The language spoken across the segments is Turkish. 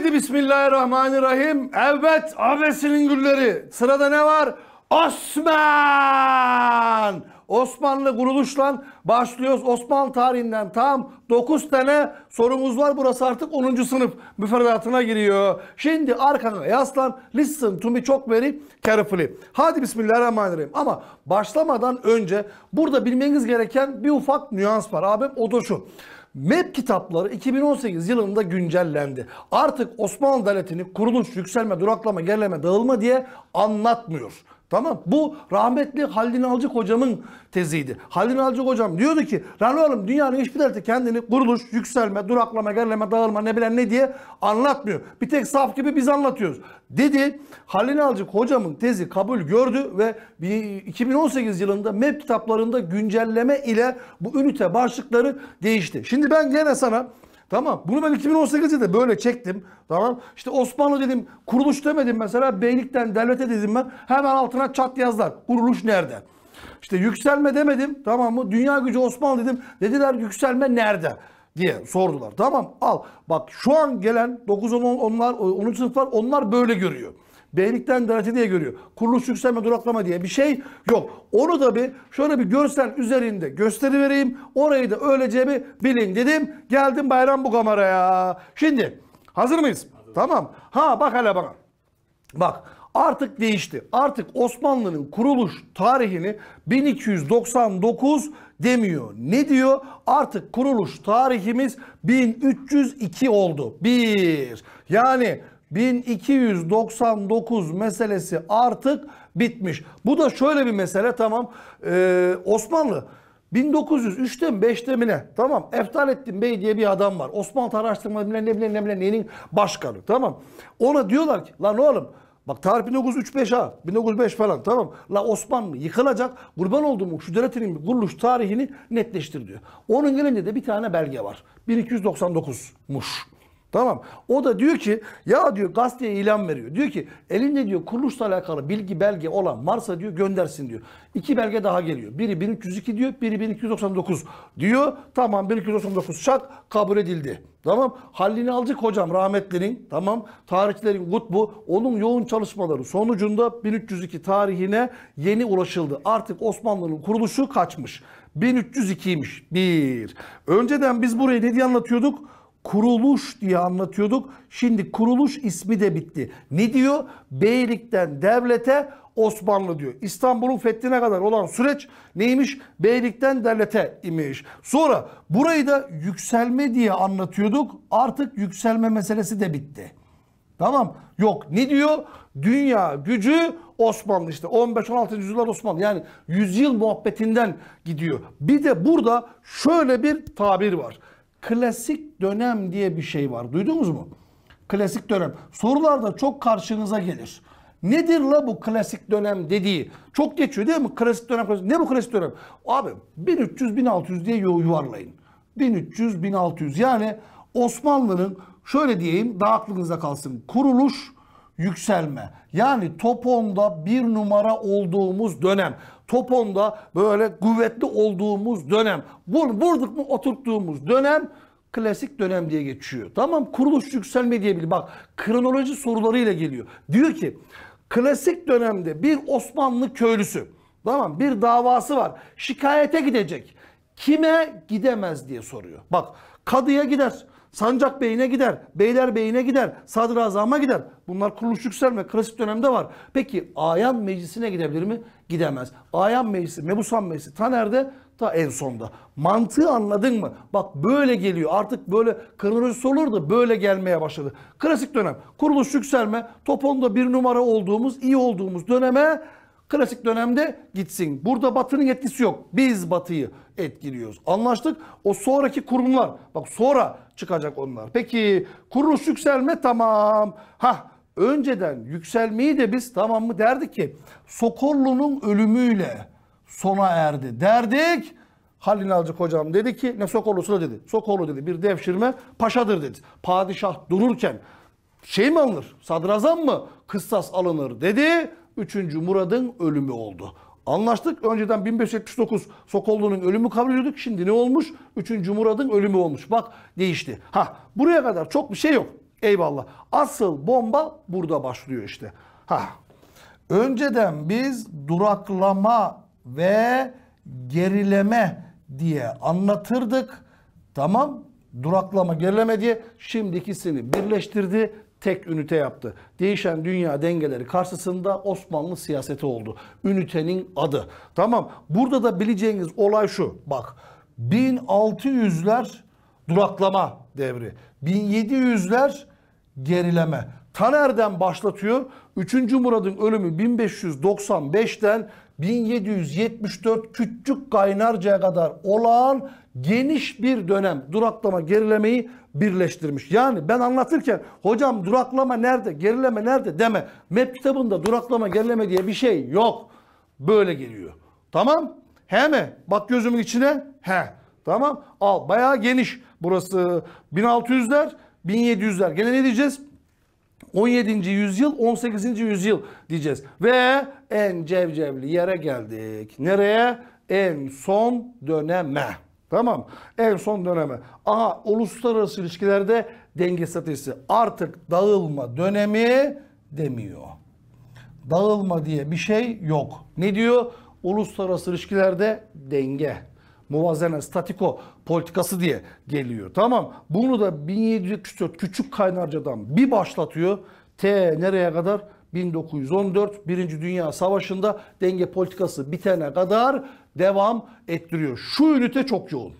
Haydi bismillahirrahmanirrahim. Evet abesinin gülleri. Sırada ne var? Osman! Osmanlı kuruluşla başlıyoruz. Osmanlı tarihinden tam 9 tane sorumuz var. Burası artık 10. sınıf müfredatına giriyor. Şimdi arkana yaslan. Listen to me çok very carefully. Hadi bismillahirrahmanirrahim. Ama başlamadan önce burada bilmeniz gereken bir ufak nüans var. Abim o da şu. MEP kitapları 2018 yılında güncellendi. Artık Osmanlı Devleti'ni kuruluş, yükselme, duraklama, gerileme, dağılma diye anlatmıyor. Tamam bu rahmetli Halil Alcık hocamın teziydi. Halil Alcık hocam diyordu ki lan oğlum dünyanın hiçbir derdi kendini kuruluş, yükselme, duraklama, gerileme, dağılma ne bilen ne diye anlatmıyor. Bir tek saf gibi biz anlatıyoruz. Dedi Halil Alcık hocamın tezi kabul gördü ve 2018 yılında MEP kitaplarında güncelleme ile bu ünite başlıkları değişti. Şimdi ben gene sana Tamam bunu ben 2018'de de böyle çektim. Tamam işte Osmanlı dedim kuruluş demedim mesela beylikten devlete dedim ben hemen altına çat yazlar kuruluş nerede? İşte yükselme demedim tamam mı? Dünya gücü Osmanlı dedim. Dediler yükselme nerede? diye sordular. Tamam al. Bak şu an gelen 9 10 onlar 10. sınıflar onlar böyle görüyor. Beylikten garanti diye görüyor. Kuruluş yükselme duraklama diye bir şey yok. Onu da bir şöyle bir görsel üzerinde gösteri vereyim. Orayı da öylece bir bilin dedim. Geldim bayram bu kameraya. Şimdi hazır mıyız? Hazır. Tamam. Ha bak hele bana. Bak artık değişti. Artık Osmanlı'nın kuruluş tarihini 1299 demiyor. Ne diyor? Artık kuruluş tarihimiz 1302 oldu. Bir. Yani 1299 meselesi artık bitmiş. Bu da şöyle bir mesele tamam. Ee, Osmanlı 1903'te mi 5'te mi ne? Tamam. Eftalettin Bey diye bir adam var. Osmanlı Araştırma ne bileyim ne bileyim neyin başkanı. Tamam. Ona diyorlar ki lan oğlum Bak tarih 1903 ha. 1905 falan tamam. La Osmanlı yıkılacak. Kurban olduğum şu devletinin kuruluş tarihini netleştir diyor. Onun gelince de bir tane belge var. 1299'muş. Tamam. O da diyor ki ya diyor gazeteye ilan veriyor. Diyor ki elinde diyor kuruluşla alakalı bilgi belge olan varsa diyor göndersin diyor. İki belge daha geliyor. Biri 1302 diyor, biri 1299 diyor. Tamam 1299 şak kabul edildi. Tamam. Hallini alacak hocam rahmetlinin tamam tarihçilerin kutbu onun yoğun çalışmaları sonucunda 1302 tarihine yeni ulaşıldı. Artık Osmanlı'nın kuruluşu kaçmış. 1302'ymiş. Bir. Önceden biz burayı ne diye anlatıyorduk? kuruluş diye anlatıyorduk. Şimdi kuruluş ismi de bitti. Ne diyor? Beylikten devlete Osmanlı diyor. İstanbul'un fethine kadar olan süreç neymiş? Beylikten devlete imiş. Sonra burayı da yükselme diye anlatıyorduk. Artık yükselme meselesi de bitti. Tamam. Yok ne diyor? Dünya gücü Osmanlı işte 15-16. yüzyıllar Osmanlı yani yüzyıl muhabbetinden gidiyor. Bir de burada şöyle bir tabir var klasik dönem diye bir şey var. Duydunuz mu? Klasik dönem. Sorularda çok karşınıza gelir. Nedir la bu klasik dönem dediği? Çok geçiyor değil mi? Klasik dönem. Klasik. Ne bu klasik dönem? Abi 1300-1600 diye yuvarlayın. 1300-1600 yani Osmanlı'nın şöyle diyeyim daha aklınıza kalsın. Kuruluş, yükselme. Yani top 10'da bir numara olduğumuz dönem toponda böyle kuvvetli olduğumuz dönem. Bunu vurduk mu oturttuğumuz dönem klasik dönem diye geçiyor. Tamam kuruluş yükselme diyebilir. bak kronoloji sorularıyla geliyor. Diyor ki klasik dönemde bir Osmanlı köylüsü tamam bir davası var şikayete gidecek. Kime gidemez diye soruyor. Bak kadıya gider, Sancak Bey'ine gider, Beyler Bey'ine gider, Sadrazam'a gider. Bunlar kuruluş yükselme, klasik dönemde var. Peki Ayan Meclisi'ne gidebilir mi? Gidemez. Ayan Meclisi, Mebusan Meclisi ta nerede? Ta en sonda. Mantığı anladın mı? Bak böyle geliyor. Artık böyle kronolojisi olur da böyle gelmeye başladı. Klasik dönem. Kuruluş yükselme, toponda bir numara olduğumuz, iyi olduğumuz döneme Klasik dönemde gitsin. Burada batının yetkisi yok. Biz batıyı etkiliyoruz. Anlaştık. O sonraki kurumlar. Bak sonra çıkacak onlar. Peki kuruluş yükselme tamam. Ha önceden yükselmeyi de biz tamam mı derdik ki Sokollu'nun ölümüyle sona erdi derdik. Halil İnalcık hocam dedi ki ne Sokollu'su dedi. Sokollu dedi bir devşirme paşadır dedi. Padişah dururken şey mi alınır? Sadrazam mı? Kıssas alınır dedi. 3. Murad'ın ölümü oldu. Anlaştık. Önceden 1579 Sokollu'nun ölümü kabul ediyorduk. Şimdi ne olmuş? 3. Murad'ın ölümü olmuş. Bak değişti. Ha buraya kadar çok bir şey yok. Eyvallah. Asıl bomba burada başlıyor işte. Ha. Önceden biz duraklama ve gerileme diye anlatırdık. Tamam duraklama gerileme diye şimdi ikisini birleştirdi tek ünite yaptı. Değişen dünya dengeleri karşısında Osmanlı siyaseti oldu. Ünitenin adı. Tamam burada da bileceğiniz olay şu. Bak 1600'ler duraklama devri. 1700'ler gerileme. Taner'den başlatıyor. 3. Murad'ın ölümü 1595'ten 1774 küçük kaynarcaya kadar olağan geniş bir dönem duraklama gerilemeyi birleştirmiş. Yani ben anlatırken hocam duraklama nerede gerileme nerede deme. Map kitabında duraklama gerileme diye bir şey yok. Böyle geliyor. Tamam. He mi? Bak gözümün içine. He. Tamam. Al bayağı geniş burası. 1600'ler 1700'ler. Gene ne diyeceğiz? 17. yüzyıl, 18. yüzyıl diyeceğiz. Ve en cevcevli yere geldik. Nereye? En son döneme. Tamam. En son döneme. Aha uluslararası ilişkilerde denge stratejisi. Artık dağılma dönemi demiyor. Dağılma diye bir şey yok. Ne diyor? Uluslararası ilişkilerde denge muvazene statiko politikası diye geliyor. Tamam bunu da 1744 küçük kaynarcadan bir başlatıyor. T nereye kadar? 1914 Birinci Dünya Savaşı'nda denge politikası bitene kadar devam ettiriyor. Şu ünite çok yoğun.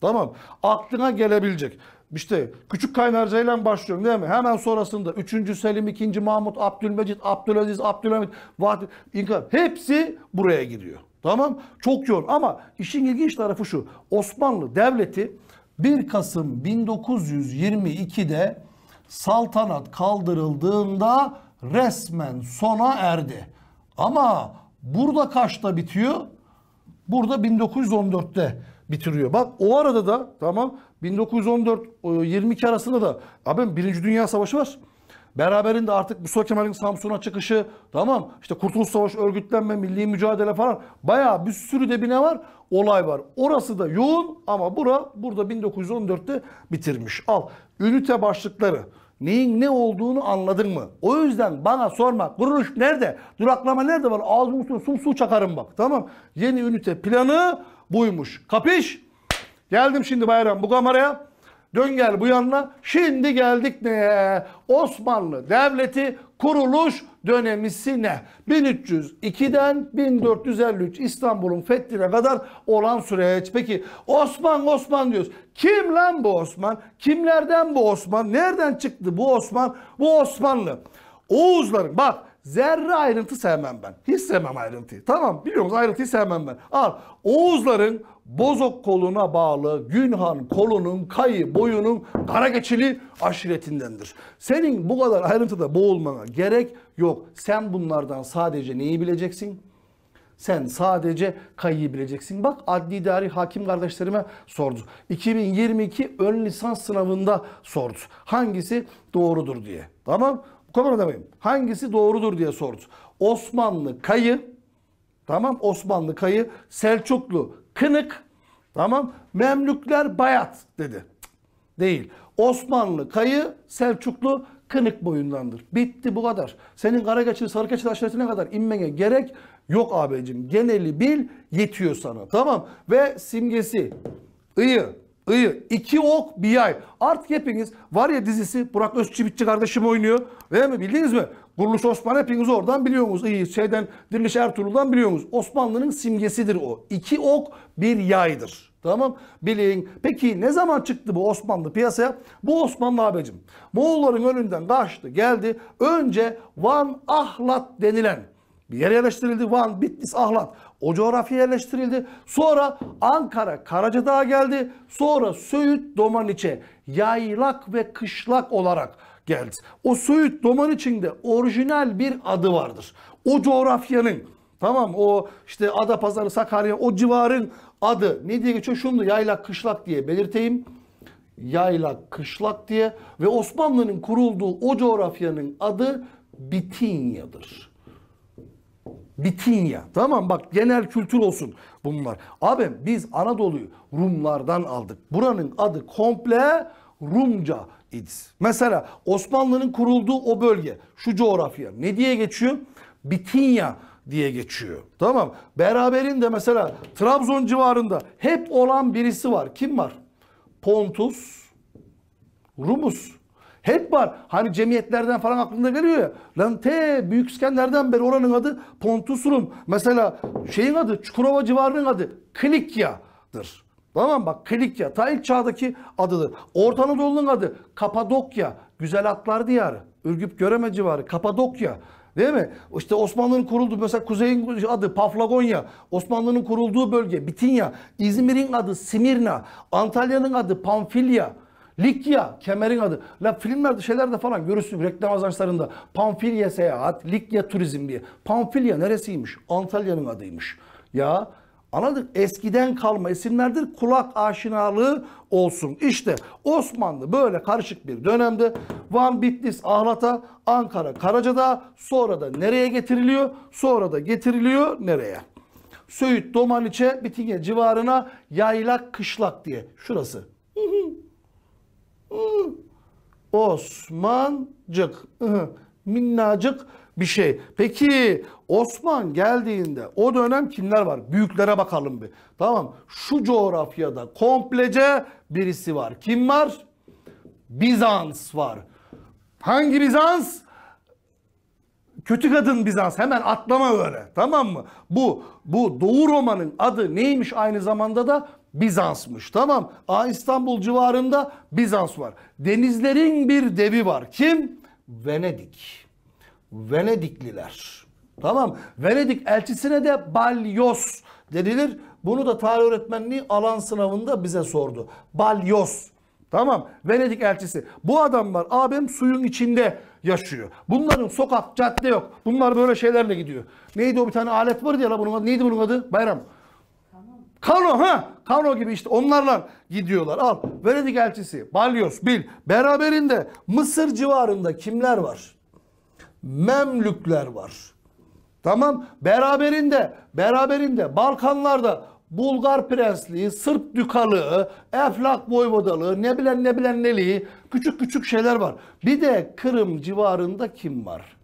Tamam aklına gelebilecek. İşte küçük kaynarcayla başlıyorum değil mi? Hemen sonrasında 3. Selim, 2. Mahmut, Abdülmecit, Abdülaziz, Abdülhamit, Fatih, İnkılap hepsi buraya giriyor, Tamam çok yoğun ama işin ilginç tarafı şu. Osmanlı Devleti 1 Kasım 1922'de saltanat kaldırıldığında resmen sona erdi. Ama burada kaçta bitiyor? Burada 1914'te bitiriyor. Bak o arada da tamam 1914 22 arasında da abi Birinci Dünya Savaşı var. Beraberinde artık Mustafa Kemal'in Samsun'a çıkışı tamam işte Kurtuluş Savaşı örgütlenme, milli mücadele falan bayağı bir sürü de bir ne var olay var. Orası da yoğun ama bura burada 1914'te bitirmiş. Al ünite başlıkları neyin ne olduğunu anladın mı? O yüzden bana sorma. Kuruluş nerede? Duraklama nerede var? Ağzımın üstüne sum su çakarım bak. Tamam. Yeni ünite planı buymuş. Kapış? Geldim şimdi bayram bu kameraya. Dön gel bu yanına. Şimdi geldik ne Osmanlı Devleti kuruluş dönemisi ne? 1302'den 1453 İstanbul'un fethine kadar olan süreç. Peki Osman Osman diyoruz. Kim lan bu Osman? Kimlerden bu Osman? Nereden çıktı bu Osman? Bu Osmanlı. Oğuzların bak zerre ayrıntı sevmem ben. Hiç sevmem ayrıntıyı. Tamam biliyorsunuz ayrıntıyı sevmem ben. Al Oğuzların Bozok koluna bağlı Günhan kolunun kayı boyunun kara geçili aşiretindendir. Senin bu kadar ayrıntıda boğulmana gerek yok. Sen bunlardan sadece neyi bileceksin? Sen sadece kayıyı bileceksin. Bak adli idari hakim kardeşlerime sordu. 2022 ön lisans sınavında sordu. Hangisi doğrudur diye. Tamam. Bu kadar demeyin. Hangisi doğrudur diye sordu. Osmanlı kayı Tamam Osmanlı kayı Selçuklu kınık Tamam. Memlükler Bayat dedi. Değil. Osmanlı kayı, Selçuklu kınık boyundandır. Bitti bu kadar. Senin Karakaç'ı, Sarıkaç'ı aşiretine kadar inmene gerek yok abicim. Geneli bil yetiyor sana. Tamam. Ve simgesi. Iyi iyi. İki ok bir yay. Artık hepiniz var ya dizisi Burak Özçivitçi kardeşim oynuyor. Değil mi? Bildiniz mi? Guruluş Osman hepiniz oradan biliyorsunuz. İyi şeyden Diriliş Ertuğrul'dan biliyorsunuz. Osmanlı'nın simgesidir o. İki ok bir yaydır. Tamam bilin. Peki ne zaman çıktı bu Osmanlı piyasaya? Bu Osmanlı abicim. Moğolların önünden kaçtı geldi. Önce Van Ahlat denilen bir yere yerleştirildi Van, Bitlis, Ahlat. O coğrafya yerleştirildi. Sonra Ankara Karacadağ geldi. Sonra Söğüt Domaniç'e yaylak ve kışlak olarak geldi. O Söğüt Domaniç'in orijinal bir adı vardır. O coğrafyanın Tamam o işte Adapazarı, Sakarya o civarın adı ne diye geçiyor? Şunu yaylak kışlak diye belirteyim. Yaylak kışlak diye ve Osmanlı'nın kurulduğu o coğrafyanın adı Bitinya'dır. Bitinya. Tamam bak genel kültür olsun bunlar. Abi biz Anadolu'yu Rumlardan aldık. Buranın adı komple Rumca idi. Mesela Osmanlı'nın kurulduğu o bölge, şu coğrafya ne diye geçiyor? Bitinya diye geçiyor. Tamam. Beraberinde mesela Trabzon civarında hep olan birisi var. Kim var? Pontus Rumus. Hep var. Hani cemiyetlerden falan aklında geliyor ya. Lan te Büyük İskender'den beri oranın adı Pontusulum. Mesela şeyin adı Çukurova civarının adı Klikya'dır. Tamam bak Klikya. Ta ilk çağdaki adıdır. Orta Anadolu'nun adı Kapadokya. Güzel atlar diyarı. Ürgüp Göreme civarı. Kapadokya. Değil mi? İşte Osmanlı'nın kuruldu. mesela kuzeyin adı Paflagonya, Osmanlı'nın kurulduğu bölge Bitinya, İzmir'in adı Simirna, Antalya'nın adı Pamfilya. Likya kemerin adı. La filmlerde şeylerde falan görürsün reklam ajanslarında. Pamfilya seyahat, Likya turizm diye. Pamfilya neresiymiş? Antalya'nın adıymış. Ya Anladık eskiden kalma isimlerdir. Kulak aşinalığı olsun. İşte Osmanlı böyle karışık bir dönemde Van, Bitlis, Ahlat'a, Ankara, Karaca'da sonra da nereye getiriliyor? Sonra da getiriliyor nereye? Söğüt, Domaniçe, Bitinge civarına yaylak kışlak diye. Şurası. Osmancık. Minnacık bir şey. Peki Osman geldiğinde o dönem kimler var? Büyüklere bakalım bir. Tamam. Şu coğrafyada komplece birisi var. Kim var? Bizans var. Hangi Bizans? Kötü kadın Bizans. Hemen atlama öyle. Tamam mı? Bu bu Doğu Roma'nın adı neymiş aynı zamanda da? Bizans'mış. Tamam. A İstanbul civarında Bizans var. Denizlerin bir devi var. Kim? Venedik. Venedikliler. Tamam. Venedik elçisine de Balyos denilir. Bunu da tarih öğretmenliği alan sınavında bize sordu. Balyos. Tamam. Venedik elçisi. Bu adamlar abim suyun içinde yaşıyor. Bunların sokak, cadde yok. Bunlar böyle şeylerle gidiyor. Neydi o bir tane alet var ya la bunun adı. Neydi bunun adı? Bayram. Kano ha? Kano gibi işte onlarla gidiyorlar. Al Venedik elçisi Balyoz bil. Beraberinde Mısır civarında kimler var? Memlükler var. Tamam beraberinde beraberinde Balkanlarda Bulgar prensliği, Sırp dükalığı, Eflak boyvodalığı, ne bilen ne bilen neliği küçük küçük şeyler var. Bir de Kırım civarında kim var?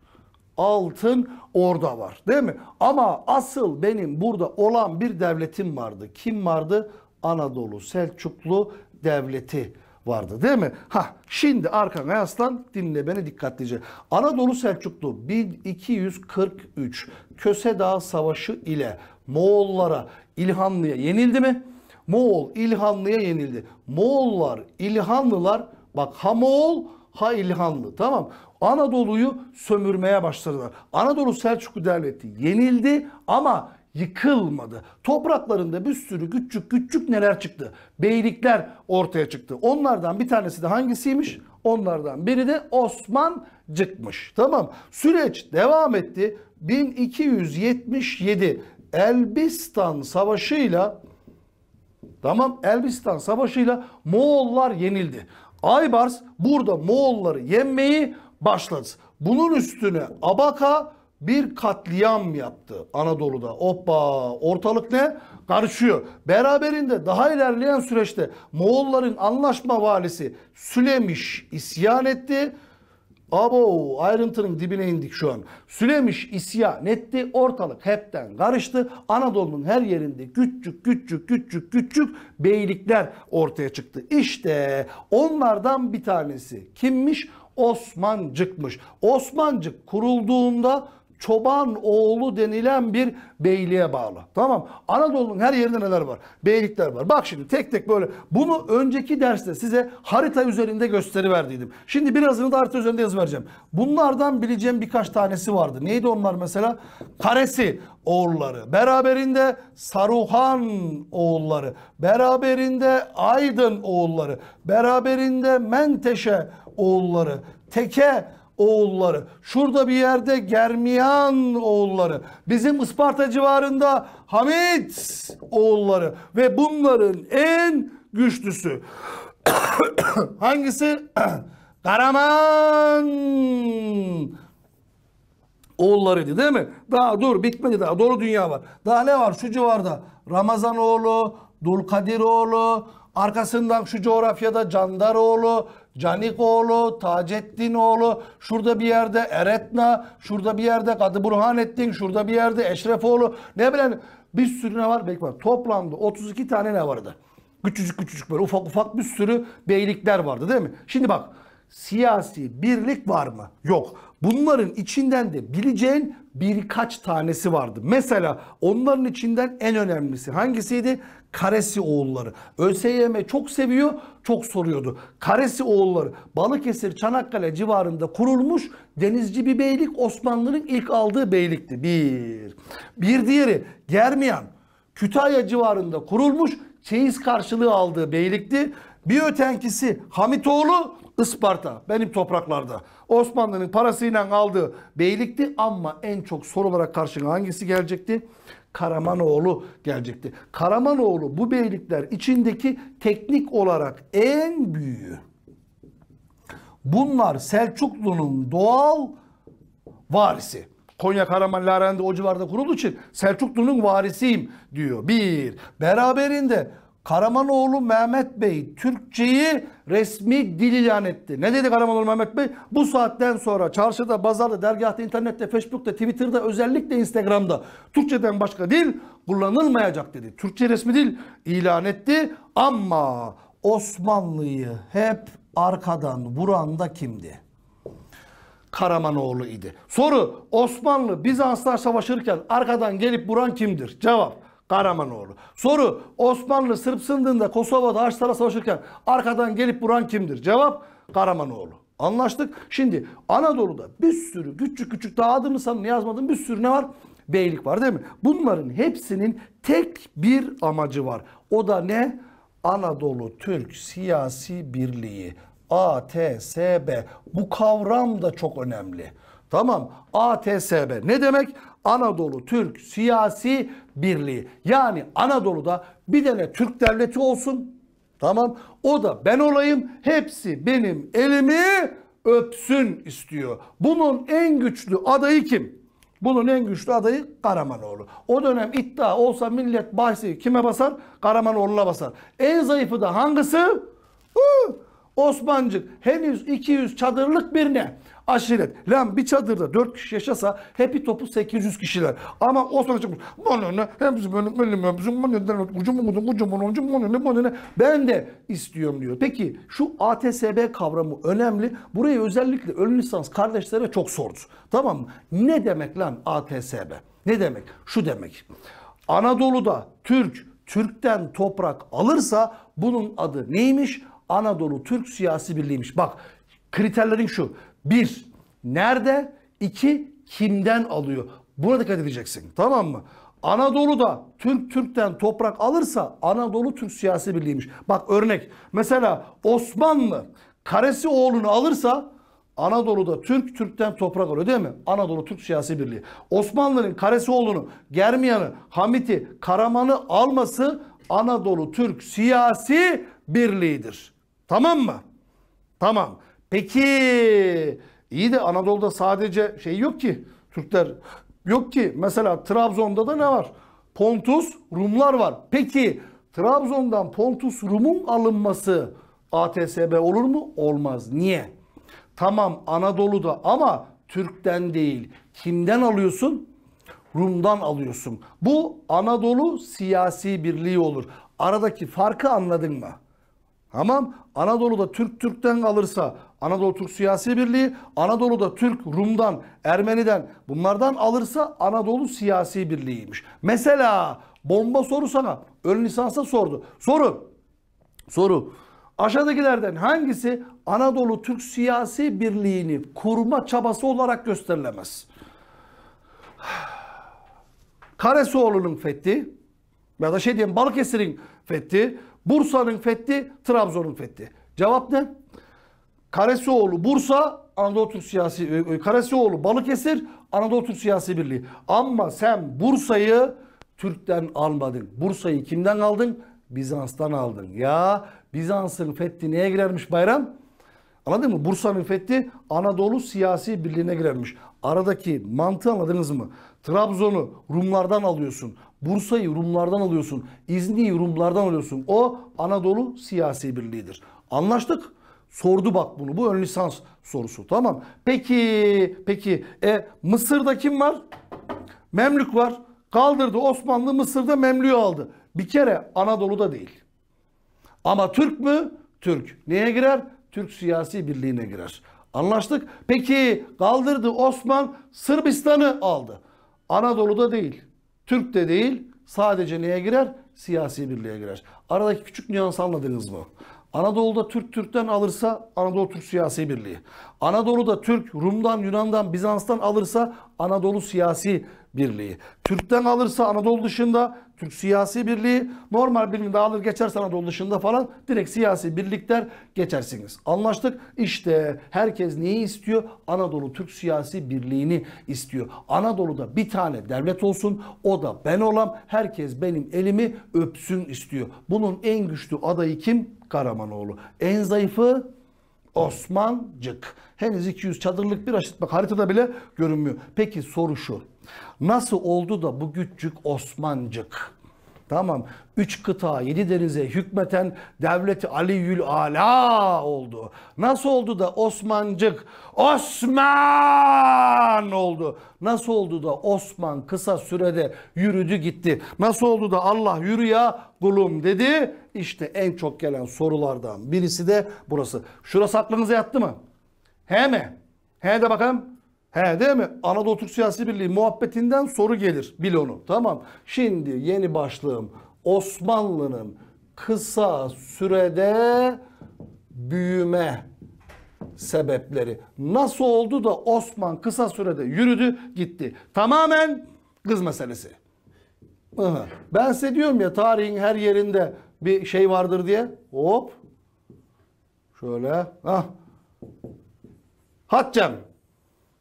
altın orada var değil mi? Ama asıl benim burada olan bir devletim vardı. Kim vardı? Anadolu Selçuklu Devleti vardı değil mi? Ha şimdi arkana yaslan dinle beni dikkatlice. Anadolu Selçuklu 1243 Köse Dağı Savaşı ile Moğollara İlhanlı'ya yenildi mi? Moğol İlhanlı'ya yenildi. Moğollar İlhanlılar bak ha Moğol ha İlhanlı tamam. Anadolu'yu sömürmeye başladılar. Anadolu Selçuklu Devleti yenildi ama yıkılmadı. Topraklarında bir sürü küçük küçük neler çıktı. Beylikler ortaya çıktı. Onlardan bir tanesi de hangisiymiş? Onlardan biri de Osman çıkmış. Tamam. Süreç devam etti. 1277 Elbistan Savaşı'yla tamam Elbistan Savaşı'yla Moğollar yenildi. Aybars burada Moğolları yenmeyi başladı. Bunun üstüne Abaka bir katliam yaptı Anadolu'da. Hoppa ortalık ne? Karışıyor. Beraberinde daha ilerleyen süreçte Moğolların anlaşma valisi Sülemiş isyan etti. Abo ayrıntının dibine indik şu an. Sülemiş isyan etti. Ortalık hepten karıştı. Anadolu'nun her yerinde küçük küçük küçük küçük beylikler ortaya çıktı. İşte onlardan bir tanesi kimmiş? Osmancık'mış. Osmancık kurulduğunda çoban oğlu denilen bir beyliğe bağlı. Tamam Anadolu'nun her yerinde neler var? Beylikler var. Bak şimdi tek tek böyle. Bunu önceki derste size harita üzerinde gösteri verdiydim. Şimdi birazını da harita üzerinde yazı vereceğim. Bunlardan bileceğim birkaç tanesi vardı. Neydi onlar mesela? Karesi oğulları. Beraberinde Saruhan oğulları. Beraberinde Aydın oğulları. Beraberinde Menteşe oğulları, Teke oğulları, şurada bir yerde Germiyan oğulları, bizim Isparta civarında Hamit oğulları ve bunların en güçlüsü hangisi? Karaman oğullarıydı değil mi? Daha dur bitmedi daha doğru dünya var. Daha ne var şu civarda? Ramazanoğlu, Dulkadiroğlu, arkasından şu coğrafyada Candaroğlu, Canikoğlu, Tacettinoğlu, şurada bir yerde Eretna, şurada bir yerde Kadı Burhanettin, şurada bir yerde Eşrefoğlu. Ne bileyim bir sürü ne var? Belki var. Toplamda 32 tane ne vardı? Küçücük küçücük böyle ufak ufak bir sürü beylikler vardı değil mi? Şimdi bak siyasi birlik var mı? Yok. Bunların içinden de bileceğin birkaç tanesi vardı. Mesela onların içinden en önemlisi hangisiydi? Karesi oğulları. ÖSYM çok seviyor, çok soruyordu. Karesi oğulları Balıkesir, Çanakkale civarında kurulmuş denizci bir beylik Osmanlı'nın ilk aldığı beylikti. Bir. Bir diğeri Germiyan, Kütahya civarında kurulmuş çeyiz karşılığı aldığı beylikti. Bir ötenkisi Hamitoğlu Isparta benim topraklarda. Osmanlı'nın parasıyla aldığı beylikti ama en çok soru olarak hangisi gelecekti? Karamanoğlu gelecekti. Karamanoğlu bu beylikler içindeki teknik olarak en büyüğü. Bunlar Selçuklu'nun doğal varisi. Konya Karaman Larende o civarda kurulduğu için Selçuklu'nun varisiyim diyor. Bir. Beraberinde Karamanoğlu Mehmet Bey Türkçeyi resmi dil ilan etti. Ne dedi Karamanoğlu Mehmet Bey? Bu saatten sonra çarşıda, pazarda, dergahta, internette, Facebook'ta, Twitter'da, özellikle Instagram'da Türkçeden başka dil kullanılmayacak dedi. Türkçe resmi dil ilan etti ama Osmanlı'yı hep arkadan vuran da kimdi? Karamanoğlu idi. Soru Osmanlı Bizanslar savaşırken arkadan gelip vuran kimdir? Cevap Karamanoğlu. Soru Osmanlı Sırp sındığında Kosova'da Haçlılarla savaşırken arkadan gelip vuran kimdir? Cevap Karamanoğlu. Anlaştık. Şimdi Anadolu'da bir sürü küçük küçük daha adını sana ne bir sürü ne var? Beylik var değil mi? Bunların hepsinin tek bir amacı var. O da ne? Anadolu Türk Siyasi Birliği. ATSB. Bu kavram da çok önemli. Tamam. ATSB ne demek? Anadolu Türk Siyasi Birliği. Yani Anadolu'da bir tane Türk devleti olsun. Tamam. O da ben olayım. Hepsi benim elimi öpsün istiyor. Bunun en güçlü adayı kim? Bunun en güçlü adayı Karamanoğlu. O dönem iddia olsa millet bahsi kime basar? Karamanoğlu'na basar. En zayıfı da hangisi? Hı, Osmancık. Henüz 200 çadırlık bir ne? Aşiret. Lan bir çadırda 4 kişi yaşasa hepi topu 800 kişiler. Ama o sonra çıkmış. Bana ne? Hepsi benim, benim, hepsi benim, ucum, ucum, ucum, ucum, ne, bana Ben de istiyorum diyor. Peki şu ATSB kavramı önemli. Burayı özellikle ön lisans kardeşlere çok sordu. Tamam mı? Ne demek lan ATSB? Ne demek? Şu demek. Anadolu'da Türk, Türk'ten toprak alırsa bunun adı neymiş? Anadolu Türk Siyasi Birliği'ymiş. Bak kriterlerin şu. Bir, nerede? İki, kimden alıyor? Buna dikkat edeceksin. Tamam mı? Anadolu'da Türk Türk'ten toprak alırsa Anadolu Türk siyasi birliğiymiş. Bak örnek mesela Osmanlı Karesi oğlunu alırsa Anadolu'da Türk Türk'ten toprak alıyor değil mi? Anadolu Türk siyasi birliği. Osmanlı'nın Karesi oğlunu Germiyan'ı, Hamit'i, Karaman'ı alması Anadolu Türk siyasi birliğidir. Tamam mı? Tamam. Peki iyi de Anadolu'da sadece şey yok ki Türkler yok ki. Mesela Trabzon'da da ne var? Pontus Rumlar var. Peki Trabzon'dan Pontus Rum'un alınması ATSB olur mu? Olmaz. Niye? Tamam Anadolu'da ama Türk'ten değil. Kimden alıyorsun? Rum'dan alıyorsun. Bu Anadolu siyasi birliği olur. Aradaki farkı anladın mı? Tamam. Anadolu'da Türk Türk'ten alırsa Anadolu Türk Siyasi Birliği, Anadolu'da Türk Rum'dan, Ermeni'den bunlardan alırsa Anadolu Siyasi Birliği'ymiş. Mesela bomba soru sana. Ön lisansa sordu. Soru. Soru. Aşağıdakilerden hangisi Anadolu Türk Siyasi Birliği'ni kurma çabası olarak gösterilemez? Karesoğlu'nun fethi ya da şey diyeyim Balıkesir'in fethi Bursa'nın fethi, Trabzon'un fethi. Cevap ne? Karesioğlu Bursa, Anadolu Türk Siyasi e, e, Karesioğlu Balıkesir, Anadolu Türk Siyasi Birliği. Ama sen Bursa'yı Türk'ten almadın. Bursa'yı kimden aldın? Bizans'tan aldın. Ya Bizans'ın fethi neye girermiş bayram? Anladın mı? Bursa'nın fethi Anadolu Siyasi Birliği'ne girermiş. Aradaki mantığı anladınız mı? Trabzon'u Rumlardan alıyorsun. Bursa'yı Rumlardan alıyorsun. İzni'yi Rumlardan alıyorsun. O Anadolu siyasi birliğidir. Anlaştık. Sordu bak bunu. Bu ön lisans sorusu. Tamam. Peki, peki. E, Mısır'da kim var? Memlük var. Kaldırdı Osmanlı Mısır'da Memlük'ü aldı. Bir kere Anadolu'da değil. Ama Türk mü? Türk. Neye girer? Türk siyasi birliğine girer. Anlaştık. Peki kaldırdı Osman Sırbistan'ı aldı. Anadolu'da değil. Türk de değil sadece neye girer? Siyasi birliğe girer. Aradaki küçük nüans anladınız mı? Anadolu'da Türk Türk'ten alırsa Anadolu Türk Siyasi Birliği. Anadolu'da Türk Rum'dan, Yunan'dan, Bizans'tan alırsa Anadolu Siyasi Birliği. Türk'ten alırsa Anadolu dışında Türk siyasi birliği normal birliğin dağılır geçer sana dışında falan direkt siyasi birlikler geçersiniz. Anlaştık. işte herkes neyi istiyor? Anadolu Türk siyasi birliğini istiyor. Anadolu'da bir tane devlet olsun. O da ben olam. Herkes benim elimi öpsün istiyor. Bunun en güçlü adayı kim? Karamanoğlu. En zayıfı Osmancık. Henüz 200 çadırlık bir aşıtmak haritada bile görünmüyor. Peki soru şu. Nasıl oldu da bu küçük Osmancık? Tamam. Üç kıta, yedi denize hükmeten devleti Aliyül Ala oldu. Nasıl oldu da Osmancık Osman oldu? Nasıl oldu da Osman kısa sürede yürüdü gitti? Nasıl oldu da Allah yürü ya kulum dedi? İşte en çok gelen sorulardan birisi de burası. Şurası aklınıza yattı mı? He mi? He de bakalım. He değil mi? Anadolu Türk Siyasi Birliği muhabbetinden soru gelir. Bil onu. Tamam. Şimdi yeni başlığım Osmanlı'nın kısa sürede büyüme sebepleri. Nasıl oldu da Osman kısa sürede yürüdü gitti. Tamamen kız meselesi. Ben size diyorum ya tarihin her yerinde bir şey vardır diye. Hop. Şöyle. Hah. Hatcem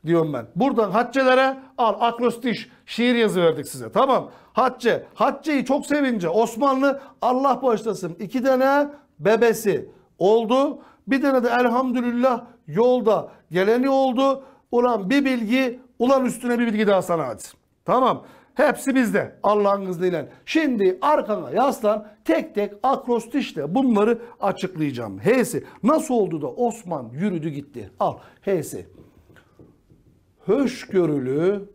diyorum ben. Buradan Hatçelere al akrostiş şiir yazı verdik size. Tamam. Hatçe. Hatçe'yi çok sevince Osmanlı Allah bağışlasın. iki tane bebesi oldu. Bir tane de elhamdülillah yolda geleni oldu. Ulan bir bilgi ulan üstüne bir bilgi daha sana hadi. Tamam. Hepsi bizde Allah'ın izniyle. Şimdi arkana yaslan tek tek akrostişle bunları açıklayacağım. H'si nasıl oldu da Osman yürüdü gitti. Al H'si hoşgörülü,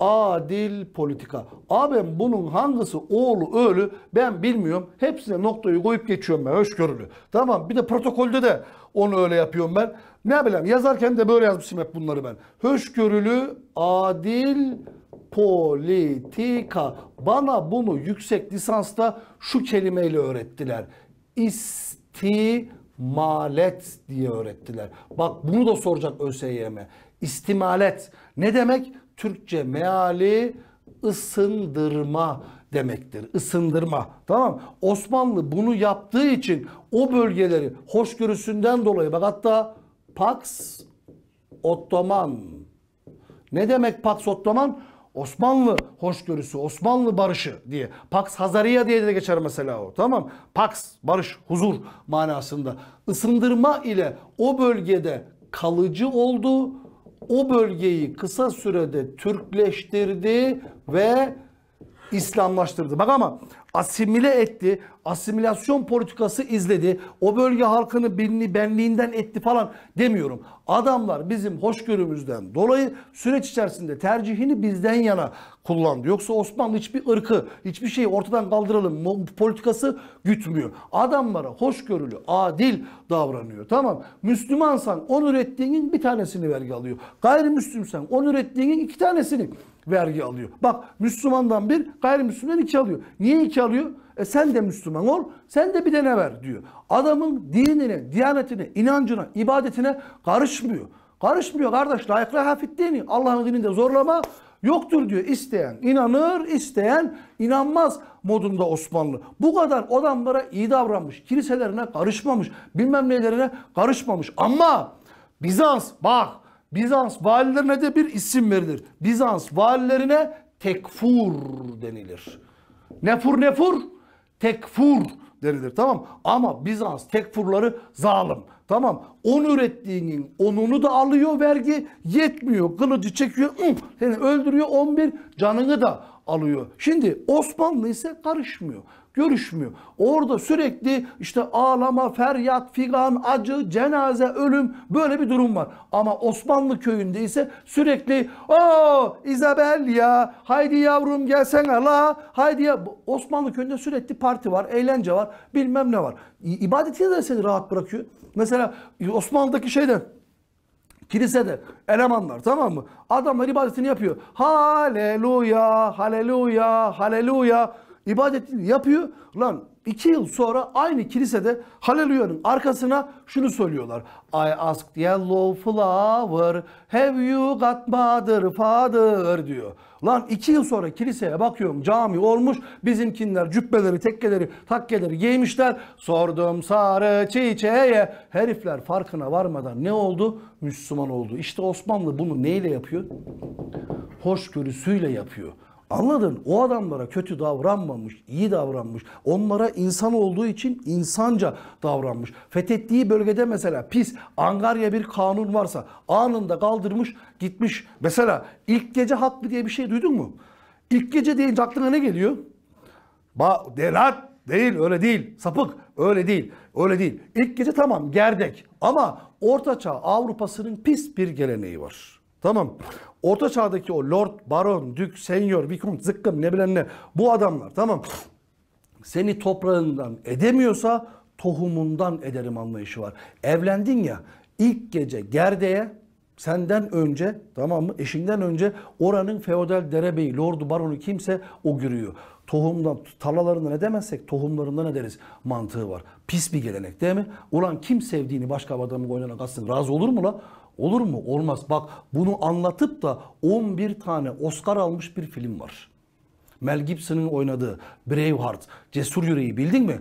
adil politika. Abim bunun hangisi oğlu ölü ben bilmiyorum. Hepsine noktayı koyup geçiyorum ben hoşgörülü. Tamam bir de protokolde de onu öyle yapıyorum ben. Ne bileyim yazarken de böyle yazmışım hep bunları ben. Hoşgörülü, adil politika. Bana bunu yüksek lisansta şu kelimeyle öğrettiler. İstimalet diye öğrettiler. Bak bunu da soracak ÖSYM. İstimalet ne demek? Türkçe meali ısındırma demektir. Isındırma. Tamam Osmanlı bunu yaptığı için o bölgeleri hoşgörüsünden dolayı bak hatta Pax Ottoman. Ne demek Pax Ottoman? Osmanlı hoşgörüsü, Osmanlı barışı diye. Pax Hazariya diye de geçer mesela o. Tamam. Pax barış, huzur manasında. Isındırma ile o bölgede kalıcı oldu o bölgeyi kısa sürede Türkleştirdi ve İslamlaştırdı. Bak ama asimile etti. Asimilasyon politikası izledi. O bölge halkını benli, benliğinden etti falan demiyorum. Adamlar bizim hoşgörümüzden dolayı süreç içerisinde tercihini bizden yana kullandı. Yoksa Osmanlı hiçbir ırkı, hiçbir şeyi ortadan kaldıralım politikası gütmüyor. Adamlara hoşgörülü, adil davranıyor. Tamam. Müslümansan on ürettiğinin bir tanesini vergi alıyor. Gayrimüslimsen on ürettiğinin iki tanesini vergi alıyor. Bak Müslümandan bir, gayrimüslimden iki alıyor. Niye iki alıyor? E sen de Müslüman ol, sen de bir de ver diyor. Adamın dinine, diyanetine, inancına, ibadetine karışmıyor. Karışmıyor kardeş. Layıklı hafif dini. Allah'ın dininde zorlama yoktur diyor. İsteyen inanır, isteyen inanmaz modunda Osmanlı. Bu kadar adamlara iyi davranmış. Kiliselerine karışmamış. Bilmem nelerine karışmamış. Ama Bizans bak Bizans valilerine de bir isim verilir. Bizans valilerine tekfur denilir. Nefur nefur tekfur denilir tamam ama Bizans tekfurları zalim tamam on ürettiğinin onunu da alıyor vergi yetmiyor kılıcı çekiyor ıh, seni öldürüyor 11 canını da alıyor şimdi Osmanlı ise karışmıyor görüşmüyor. Orada sürekli işte ağlama, feryat, figan, acı, cenaze, ölüm böyle bir durum var. Ama Osmanlı köyünde ise sürekli o Isabel ya haydi yavrum gelsene la haydi ya Osmanlı köyünde sürekli parti var, eğlence var, bilmem ne var. İbadeti de seni rahat bırakıyor. Mesela Osmanlı'daki şeyden Kilisede elemanlar tamam mı? Adamlar ibadetini yapıyor. Haleluya, haleluya, haleluya ibadetini yapıyor. Lan iki yıl sonra aynı kilisede Hallelujah'ın arkasına şunu söylüyorlar. I asked yellow flower have you got mother father diyor. Lan iki yıl sonra kiliseye bakıyorum cami olmuş. Bizimkinler cübbeleri, tekkeleri, takkeleri giymişler. Sordum sarı çiçeğe. Herifler farkına varmadan ne oldu? Müslüman oldu. İşte Osmanlı bunu neyle yapıyor? Hoşgörüsüyle yapıyor. Anladın? O adamlara kötü davranmamış, iyi davranmış. Onlara insan olduğu için insanca davranmış. Fethettiği bölgede mesela pis, angarya bir kanun varsa anında kaldırmış, gitmiş. Mesela ilk gece hakkı diye bir şey duydun mu? İlk gece deyince aklına ne geliyor? Ba delat değil öyle değil. Sapık öyle değil. Öyle değil. İlk gece tamam gerdek ama ortaçağ Avrupa'sının pis bir geleneği var. Tamam. Orta çağdaki o lord, baron, dük, senyor, vikont, zıkkım ne bilen ne bu adamlar tamam. Seni toprağından edemiyorsa tohumundan ederim anlayışı var. Evlendin ya ilk gece gerdeye senden önce tamam mı eşinden önce oranın feodal derebeyi, lordu, baronu kimse o gürüyor. Tohumdan, tarlalarından edemezsek tohumlarından ederiz mantığı var. Pis bir gelenek değil mi? Ulan kim sevdiğini başka bir adamın koynuna katsın razı olur mu la? Olur mu? Olmaz. Bak bunu anlatıp da 11 tane Oscar almış bir film var. Mel Gibson'ın oynadığı Braveheart, Cesur Yüreği bildin mi?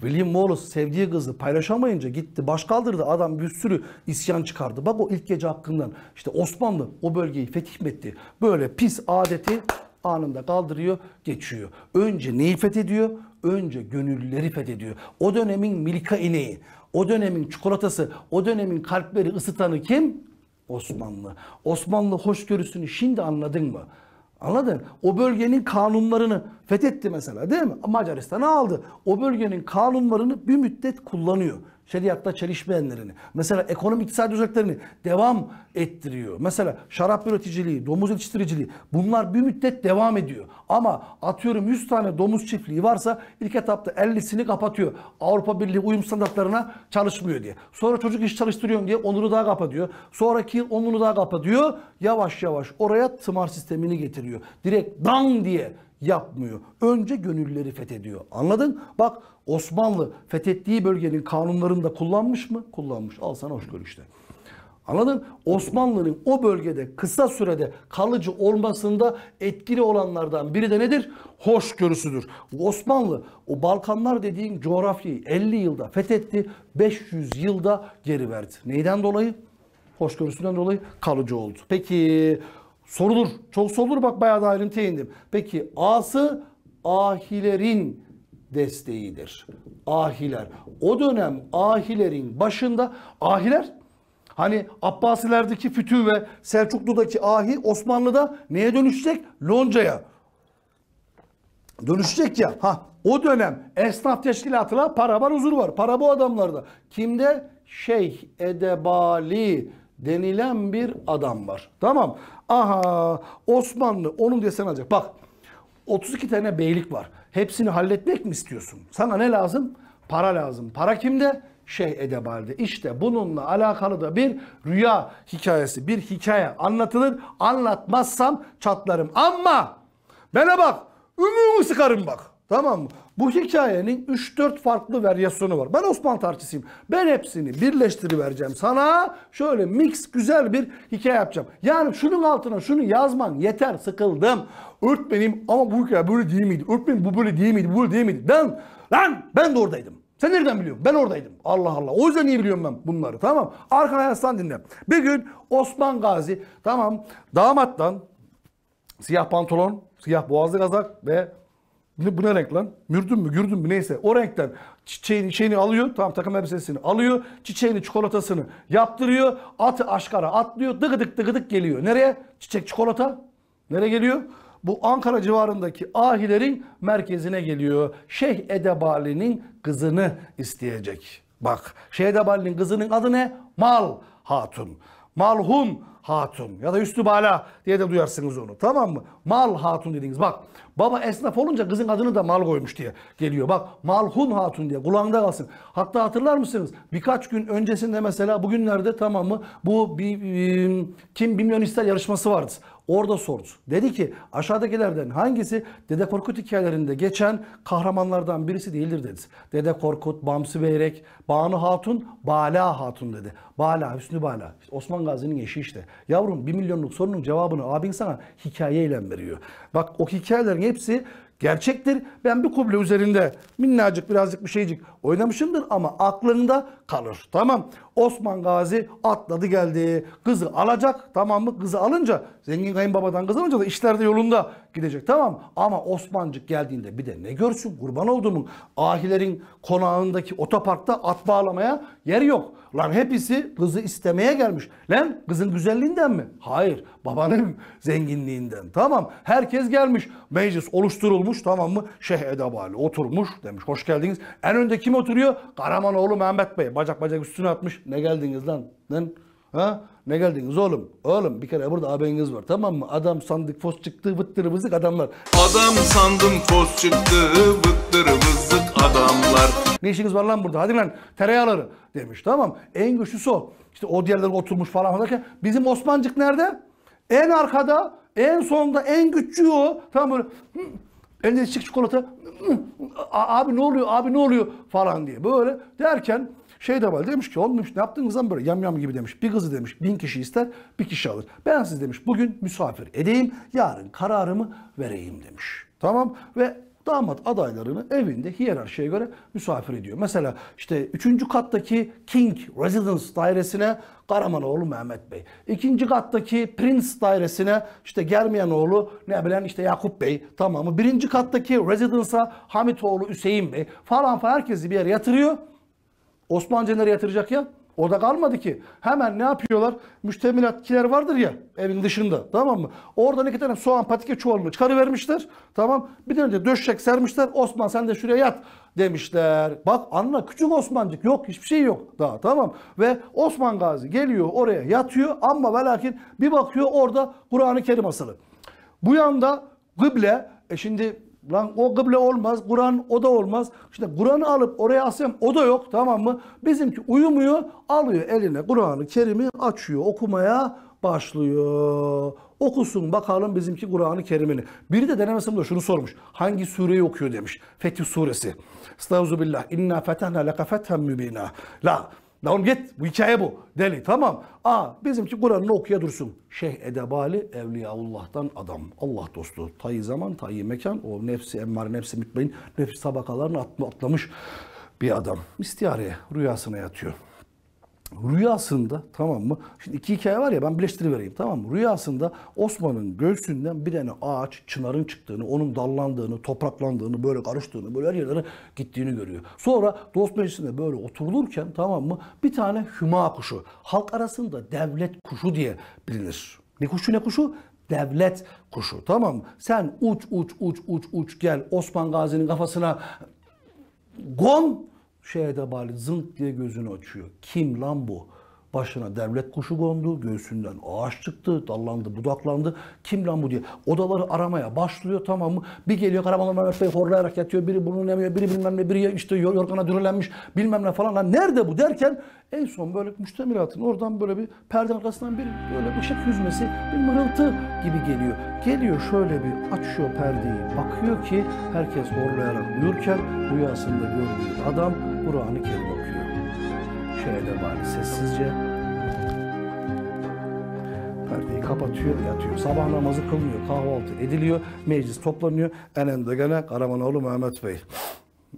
William Wallace sevdiği kızı paylaşamayınca gitti baş kaldırdı. Adam bir sürü isyan çıkardı. Bak o ilk gece hakkından işte Osmanlı o bölgeyi fetih etti. Böyle pis adeti anında kaldırıyor, geçiyor. Önce neyi fethediyor? Önce gönüllüleri fethediyor. O dönemin milika ineği. O dönemin çikolatası, o dönemin kalpleri ısıtanı kim? Osmanlı. Osmanlı hoşgörüsünü şimdi anladın mı? Anladın? O bölgenin kanunlarını fethetti mesela değil mi? Macaristan'ı aldı. O bölgenin kanunlarını bir müddet kullanıyor. Şeriatta çelişmeyenlerini. Mesela ekonomik iktisadi özelliklerini devam ettiriyor. Mesela şarap üreticiliği, domuz yetiştiriciliği bunlar bir müddet devam ediyor. Ama atıyorum 100 tane domuz çiftliği varsa ilk etapta 50'sini kapatıyor. Avrupa Birliği uyum standartlarına çalışmıyor diye. Sonra çocuk iş çalıştırıyorum diye onunu daha kapatıyor. Sonraki yıl onunu daha kapatıyor. Yavaş yavaş oraya tımar sistemini getiriyor. Direkt dan diye yapmıyor. Önce gönülleri fethediyor. Anladın? Bak Osmanlı fethettiği bölgenin kanunlarını da kullanmış mı? Kullanmış. Al sana hoşgörü işte. Anladın? Osmanlı'nın o bölgede kısa sürede kalıcı olmasında etkili olanlardan biri de nedir? Hoşgörüsüdür. Osmanlı o Balkanlar dediğin coğrafyayı 50 yılda fethetti, 500 yılda geri verdi. Neyden dolayı? Hoşgörüsünden dolayı kalıcı oldu. Peki sorulur. Çok sorulur bak bayağı da ayrıntıya indim. Peki A'sı Ahilerin desteğidir. Ahiler. O dönem ahilerin başında ahiler Hani Abbasilerdeki fütü ve Selçuklu'daki ahi Osmanlı'da neye dönüşecek? Loncaya. Dönüşecek ya. Ha o dönem esnaf teşkilatına para var huzur var. Para bu adamlarda. Kimde? Şeyh Edebali denilen bir adam var. Tamam. Aha Osmanlı onun desen alacak. Bak 32 tane beylik var. Hepsini halletmek mi istiyorsun? Sana ne lazım? Para lazım. Para kimde? şey edebaldi. İşte bununla alakalı da bir rüya hikayesi, bir hikaye anlatılır. Anlatmazsam çatlarım. Ama bana bak, ümüğümü sıkarım bak. Tamam mı? Bu hikayenin 3-4 farklı varyasyonu var. Ben Osman tarçısıyım. Ben hepsini birleştirivereceğim sana. Şöyle mix güzel bir hikaye yapacağım. Yani şunun altına şunu yazman yeter sıkıldım. Öğretmenim ama bu hikaye böyle değil miydi? Öğretmenim bu böyle değil miydi? Bu böyle değil miydi? Ben, lan ben de oradaydım. Sen nereden biliyorsun? Ben oradaydım. Allah Allah. O yüzden iyi biliyorum ben bunları. Tamam. Arkana yaslan dinle. Bir gün Osman Gazi tamam damattan siyah pantolon, siyah boğazlı kazak ve ne bu ne renk lan? Mürdün mü? gürdüm mü? Neyse. O renkten çiçeğini, şeyini alıyor. Tamam takım elbisesini alıyor. Çiçeğini, çikolatasını yaptırıyor. Atı aşkara atlıyor. Dıgıdık dıgıdık geliyor. Nereye? Çiçek, çikolata. Nereye geliyor? bu Ankara civarındaki ahilerin merkezine geliyor. Şeyh Edebali'nin kızını isteyecek. Bak Şeyh Edebali'nin kızının adı ne? Mal Hatun. Malhun Hatun ya da Üstü Bala diye de duyarsınız onu. Tamam mı? Mal Hatun dediniz. Bak baba esnaf olunca kızın adını da mal koymuş diye geliyor. Bak Malhun Hatun diye kulağında kalsın. Hatta hatırlar mısınız? Birkaç gün öncesinde mesela bugünlerde tamam mı? Bu bir, bir, kim bilmiyor ister yarışması vardı. Orada sordu. Dedi ki aşağıdakilerden hangisi Dede Korkut hikayelerinde geçen kahramanlardan birisi değildir dedi. Dede Korkut, Bamsı Beyrek, Banu Hatun, Bala Hatun dedi. Bala, Hüsnü Bala. İşte Osman Gazi'nin eşi işte. Yavrum bir milyonluk sorunun cevabını abin sana hikayeyle veriyor. Bak o hikayelerin hepsi gerçektir. Ben bir kuble üzerinde minnacık birazcık bir şeycik oynamışımdır ama aklında kalır. Tamam. Osman Gazi atladı geldi. Kızı alacak tamam mı? Kızı alınca zengin kayınbabadan kız alınca da işler de yolunda gidecek tamam Ama Osmancık geldiğinde bir de ne görsün kurban olduğumun ahilerin konağındaki otoparkta at bağlamaya yer yok. Lan hepsi kızı istemeye gelmiş. Lan kızın güzelliğinden mi? Hayır. Babanın zenginliğinden. Tamam. Herkes gelmiş. Meclis oluşturulmuş tamam mı? Şeyh Edebali oturmuş demiş. Hoş geldiniz. En önde kim oturuyor? Karamanoğlu Mehmet Bey. Bacak bacak üstüne atmış. Ne geldiniz lan? Lan? Ha? Ne geldiniz oğlum? Oğlum bir kere burada abiniz var tamam mı? Adam sandık fos çıktı vıttır vızık adamlar. Adam sandım fos çıktı vıttır vızık adamlar. Ne işiniz var lan burada? Hadi lan tereyağları demiş tamam. En güçlüsü o. İşte o diğerler oturmuş falan derken bizim Osmancık nerede? En arkada, en sonda, en güçlü o. Tamam böyle elinde çık çikolata. abi ne oluyor? Abi ne oluyor? falan diye. Böyle derken şey de var demiş ki oğlum ne yaptınız lan böyle yam yam gibi demiş. Bir kızı demiş bin kişi ister bir kişi alır. Ben siz demiş bugün misafir edeyim yarın kararımı vereyim demiş. Tamam ve damat adaylarını evinde hiyerarşiye göre misafir ediyor. Mesela işte 3. kattaki King Residence dairesine Karamanoğlu Mehmet Bey. ikinci kattaki Prince dairesine işte Germiyanoğlu ne bilen işte Yakup Bey tamamı. birinci kattaki Residence'a Hamitoğlu Hüseyin Bey falan falan herkesi bir yere yatırıyor nereye yatıracak ya. O da kalmadı ki. Hemen ne yapıyorlar? Müştemilatkiler vardır ya evin dışında. Tamam mı? Oradan iki tane soğan patike çuvalını çıkarıvermişler. Tamam. Bir tane de döşek sermişler. Osman sen de şuraya yat demişler. Bak anla küçük Osmancık yok hiçbir şey yok daha tamam. Ve Osman Gazi geliyor oraya yatıyor ama ve lakin bir bakıyor orada Kur'an-ı Kerim asılı. Bu yanda gıble e şimdi Lan o kıble olmaz. Kur'an o da olmaz. İşte Kur'an'ı alıp oraya asıyorum. O da yok tamam mı? Bizimki uyumuyor. Alıyor eline Kur'anı ı Kerim'i açıyor. Okumaya başlıyor. Okusun bakalım bizimki Kur'anı Kerim'ini. Biri de deneme sınıfında şunu sormuş. Hangi sureyi okuyor demiş. Fetih suresi. Estağfirullah. İnna fetehna leke fethem mübina. La La git. Bu hikaye bu. Deli. Tamam. Aa bizimki Kur'an'ını okuya dursun. Şeyh Edebali Evliyaullah'tan adam. Allah dostu. tayi zaman, tayi mekan. O nefsi emmar, nefsi mütmeyin. Nefsi tabakalarını atlamış bir adam. İstiyareye, rüyasına yatıyor rüyasında tamam mı? Şimdi iki hikaye var ya ben birleştirivereyim tamam mı? Rüyasında Osman'ın göğsünden bir tane ağaç çınarın çıktığını, onun dallandığını, topraklandığını, böyle karıştığını, böyle her yerlere gittiğini görüyor. Sonra dost meclisinde böyle oturulurken tamam mı? Bir tane hüma kuşu. Halk arasında devlet kuşu diye bilinir. Ne kuşu ne kuşu? Devlet kuşu tamam mı? Sen uç uç uç uç uç gel Osman Gazi'nin kafasına gon şeye de bari zınk diye gözünü açıyor. Kim lan bu? Başına devlet kuşu kondu, göğsünden ağaç çıktı, dallandı, budaklandı. Kim lan bu diye. Odaları aramaya başlıyor tamam mı? Bir geliyor karamanlar Mehmet Bey horlayarak yatıyor. Biri burnunu yemiyor, biri bilmem ne, biri işte yorgana dürülenmiş bilmem ne falan. Lan nerede bu derken en son böyle müştemilatın oradan böyle bir perde arkasından bir böyle ışık yüzmesi, bir mırıltı gibi geliyor. Geliyor şöyle bir açıyor perdeyi. Bakıyor ki herkes horlayarak uyurken rüyasında gördüğü adam Kur'an-ı Kerim okuyor. şeyde bari sessizce perdeyi kapatıyor, yatıyor. Sabah namazı kılınıyor, kahvaltı ediliyor, meclis toplanıyor. Enende gene Karamanoğlu Mehmet Bey.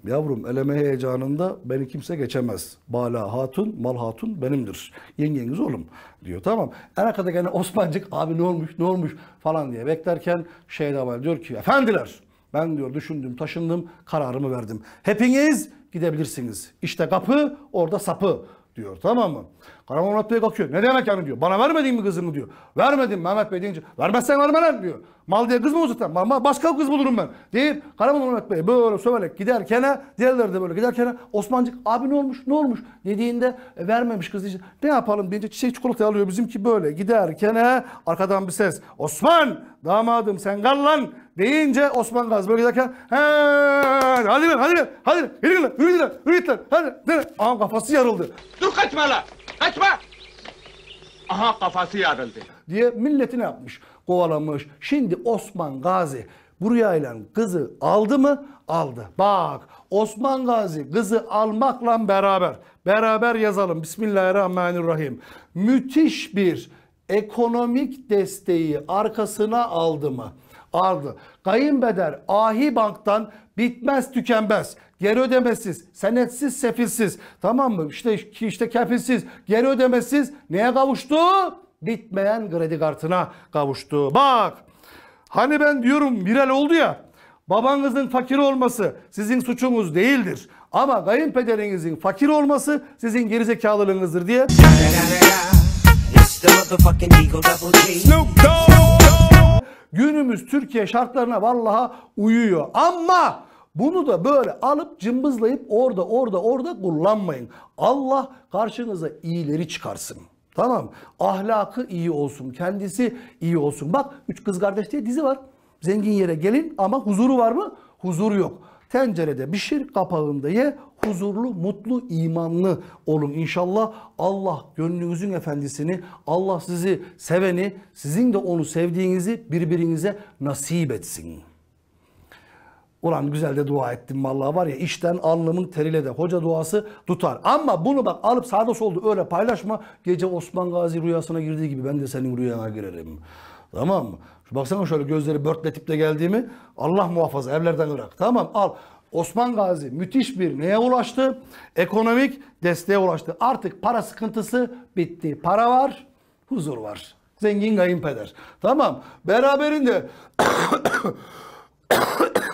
Yavrum eleme heyecanında beni kimse geçemez. Bala hatun, mal hatun benimdir. Yengeniz oğlum diyor. Tamam. En arkada gene Osmancık abi ne olmuş ne olmuş falan diye beklerken Şeyh diyor ki efendiler ben diyor düşündüm taşındım kararımı verdim. Hepiniz gidebilirsiniz. İşte kapı orada sapı diyor. Tamam mı? Karaman Murat Bey kalkıyor. Ne demek yani diyor. Bana vermedin mi kızını diyor. Vermedim Mehmet Bey deyince. Vermezsen verme diyor. Mal diye kız mı uzatan? Ma başka kız bulurum ben. Deyip Karaman Murat Bey böyle söverek giderken diğerleri de böyle giderken Osmancık abi ne olmuş ne olmuş dediğinde e, vermemiş kız için. Ne yapalım deyince çiçek çikolata alıyor bizimki böyle giderken arkadan bir ses. Osman damadım sen kal lan deyince Osman Gazi bölgedeyken heee hadi lan hadi lan hadi lan yürü lan yürü lan yürü lan hadi lan. kafası yarıldı. Dur kaçma lan kaçma. Aha kafası yarıldı. Diye milletini yapmış kovalamış. Şimdi Osman Gazi bu rüyayla kızı aldı mı? Aldı. Bak Osman Gazi kızı almakla beraber. Beraber yazalım. Bismillahirrahmanirrahim. Müthiş bir ekonomik desteği arkasına aldı mı? ardı. Kayınbeder ahi banktan bitmez tükenmez. Geri ödemesiz, senetsiz, sefilsiz. Tamam mı? İşte, işte kefilsiz, geri ödemesiz. Neye kavuştu? Bitmeyen kredi kartına kavuştu. Bak hani ben diyorum viral oldu ya. Babanızın fakir olması sizin suçunuz değildir. Ama kayınpederinizin fakir olması sizin gerizekalılığınızdır diye. Snoop Dogg günümüz Türkiye şartlarına vallaha uyuyor. Ama bunu da böyle alıp cımbızlayıp orada orada orada kullanmayın. Allah karşınıza iyileri çıkarsın. Tamam Ahlakı iyi olsun. Kendisi iyi olsun. Bak Üç Kız Kardeş diye dizi var. Zengin yere gelin ama huzuru var mı? Huzur yok. Tencerede pişir, kapağında ye, huzurlu, mutlu, imanlı olun inşallah. Allah gönlünüzün efendisini, Allah sizi seveni, sizin de onu sevdiğinizi birbirinize nasip etsin. Ulan güzel de dua ettim vallahi var ya işten alnımın teriyle de hoca duası tutar. Ama bunu bak alıp sağda solda öyle paylaşma. Gece Osman Gazi rüyasına girdiği gibi ben de senin rüyana girerim. Tamam mı? Şu baksana şöyle gözleri börtletip de geldiğimi Allah muhafaza evlerden bırak. Tamam al. Osman Gazi müthiş bir neye ulaştı? Ekonomik desteğe ulaştı. Artık para sıkıntısı bitti. Para var, huzur var. Zengin kayınpeder. Tamam. Beraberinde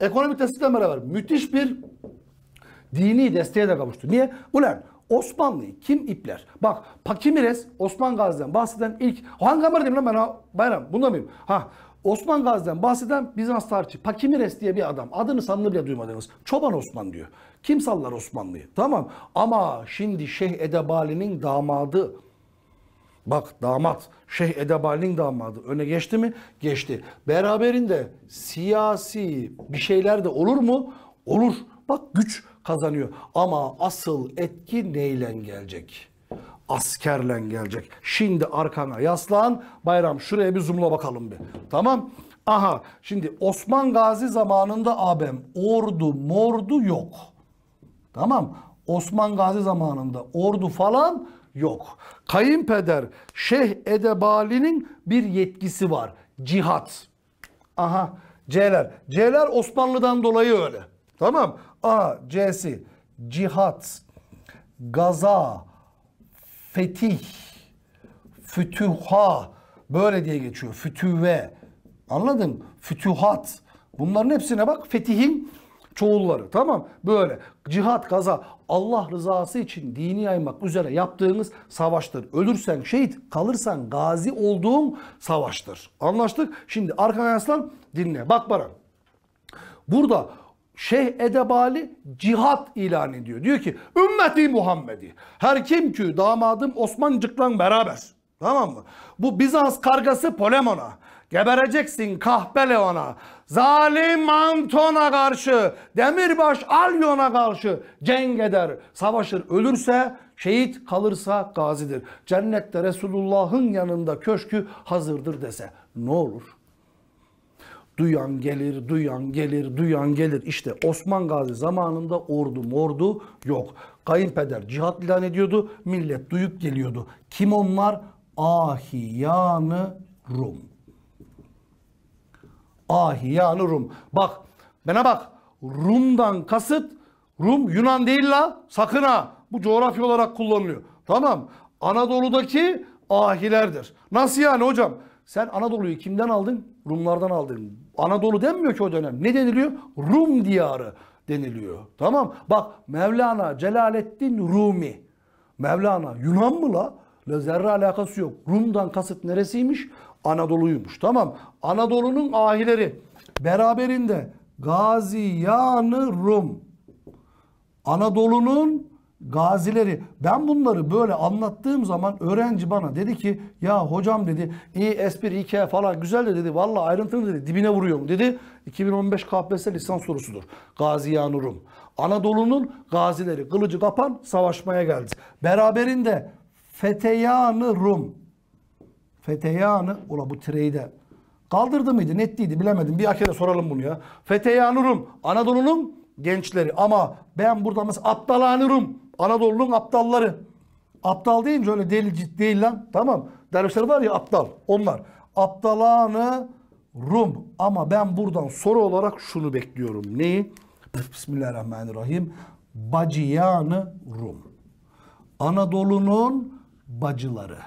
ekonomik destekle beraber müthiş bir dini desteğe de kavuştu. Niye? Ulan Osmanlı'yı kim ipler? Bak Pakimires Osman Gazi'den bahseden ilk hangi amir dedim lan ben ha, bayram bunda mıyım? Ha Osman Gazi'den bahseden Bizans tarihçi Pakimires diye bir adam. Adını sanını bile duymadınız. Çoban Osman diyor. Kim sallar Osmanlı'yı? Tamam ama şimdi Şeyh Edebali'nin damadı Bak damat Şeyh Edebali'nin damadı öne geçti mi? Geçti. Beraberinde siyasi bir şeyler de olur mu? Olur. Bak güç kazanıyor. Ama asıl etki neyle gelecek? Askerle gelecek. Şimdi arkana yaslan. Bayram şuraya bir zoomla bakalım bir. Tamam. Aha şimdi Osman Gazi zamanında abem ordu mordu yok. Tamam. Osman Gazi zamanında ordu falan yok. Kayınpeder Şeyh Edebali'nin bir yetkisi var. Cihat. Aha C'ler. C'ler Osmanlı'dan dolayı öyle. Tamam. A, C'si cihat, gaza, fetih, fütüha böyle diye geçiyor. Fütüve. Anladın? Fütühat. Bunların hepsine bak fetihin çoğulları. Tamam Böyle cihat, gaza Allah rızası için dini yaymak üzere yaptığımız savaştır. Ölürsen şehit, kalırsan gazi olduğun savaştır. Anlaştık? Şimdi arkana yaslan dinle. Bak bana. Burada Şeyh Edebali cihat ilan ediyor. Diyor ki ümmeti Muhammedi her kim ki damadım Osmancık'la beraber. Tamam mı? Bu Bizans kargası Polemon'a. Gebereceksin kahpele Zalim Anton'a karşı, Demirbaş Alyon'a karşı cenk eder, savaşır, ölürse şehit kalırsa gazidir. Cennette Resulullah'ın yanında köşkü hazırdır dese ne olur? Duyan gelir, duyan gelir, duyan gelir. İşte Osman Gazi zamanında ordu mordu yok. Kayınpeder cihat ilan ediyordu, millet duyup geliyordu. Kim onlar? Ahiyanı Rum. Ahiyanı Rum. Bak, bana bak. Rum'dan kasıt, Rum Yunan değil la, sakın ha. Bu coğrafya olarak kullanılıyor. Tamam, Anadolu'daki ahilerdir. Nasıl yani hocam? Sen Anadolu'yu kimden aldın? Rumlardan aldın. Anadolu denmiyor ki o dönem. Ne deniliyor? Rum diyarı deniliyor. Tamam. Bak Mevlana Celaleddin Rumi. Mevlana Yunan mı la? La zerre alakası yok. Rum'dan kasıt neresiymiş? Anadolu'ymuş. Tamam. Anadolu'nun ahileri. Beraberinde Gaziyanı Rum. Anadolu'nun gazileri ben bunları böyle anlattığım zaman öğrenci bana dedi ki ya hocam dedi iyi espri hikaye falan güzel de dedi valla ayrıntılı dedi dibine vuruyorum dedi 2015 KPSS lisans sorusudur Gazi Yanurum Anadolu'nun gazileri kılıcı kapan savaşmaya geldi beraberinde Feteyanı Rum Feteyanı ula bu tireyi kaldırdı mıydı netliydi bilemedim bir akere soralım bunu ya Feteyanı Rum Anadolu'nun gençleri ama ben burada mesela Abdalanı Rum Anadolu'nun aptalları. Aptal deyince öyle deli ciddi değil lan. Tamam. Dervişler var ya aptal. Onlar. Aptalanı Rum. Ama ben buradan soru olarak şunu bekliyorum. Neyi? Bismillahirrahmanirrahim. Bacıyanı Rum. Anadolu'nun bacıları.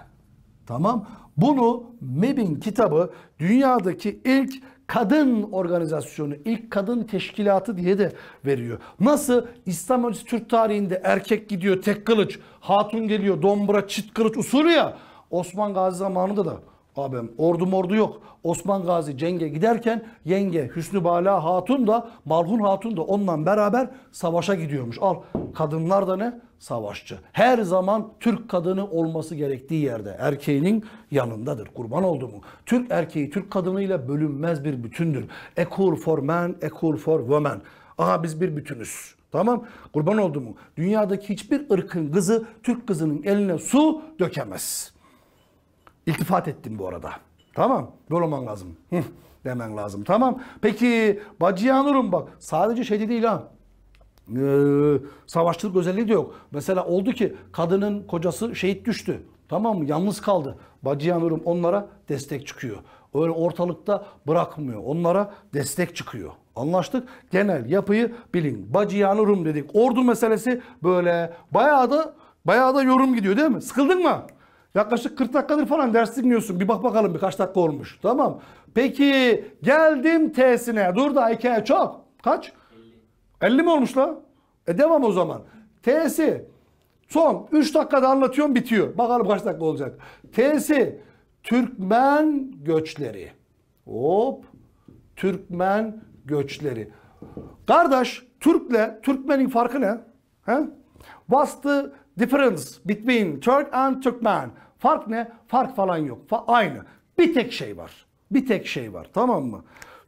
Tamam. Bunu MEB'in kitabı dünyadaki ilk kadın organizasyonu, ilk kadın teşkilatı diye de veriyor. Nasıl İslam öncesi Türk tarihinde erkek gidiyor tek kılıç, hatun geliyor dombra çit kılıç usulü ya. Osman Gazi zamanında da Abim ordu mordu yok. Osman Gazi cenge giderken yenge Hüsnü Bala Hatun da Malhun Hatun da onunla beraber savaşa gidiyormuş. Al kadınlar da ne? Savaşçı. Her zaman Türk kadını olması gerektiği yerde erkeğinin yanındadır. Kurban oldu mu Türk erkeği Türk kadınıyla bölünmez bir bütündür. Equal for men, equal for women. Aha biz bir bütünüz. Tamam kurban oldu mu Dünyadaki hiçbir ırkın kızı Türk kızının eline su dökemez. İltifat ettim bu arada. Tamam. Böyle olman lazım. demen lazım. Tamam. Peki Bacıyanur'un bak sadece şeyde değil ha. Ee, savaşçılık özelliği de yok. Mesela oldu ki kadının kocası şehit düştü. Tamam mı? Yalnız kaldı. Bacıyanur'un onlara destek çıkıyor. Öyle ortalıkta bırakmıyor. Onlara destek çıkıyor. Anlaştık. Genel yapıyı bilin. Bacıyanur'um dedik. Ordu meselesi böyle bayağı da bayağı da yorum gidiyor değil mi? Sıkıldın mı? Yaklaşık 40 dakikadır falan ders dinliyorsun. Bir bak bakalım birkaç dakika olmuş. Tamam. Peki geldim T'sine. Dur da hikaye çok. Kaç? 50. 50 mi olmuş la? E devam o zaman. T'si son 3 dakikada anlatıyorum bitiyor. Bakalım kaç dakika olacak. T'si Türkmen göçleri. Hop. Türkmen göçleri. Kardeş Türk'le Türkmen'in farkı ne? He? Bastı Difference between Turk and Turkmen. Fark ne? Fark falan yok. Fa aynı. Bir tek şey var. Bir tek şey var. Tamam mı?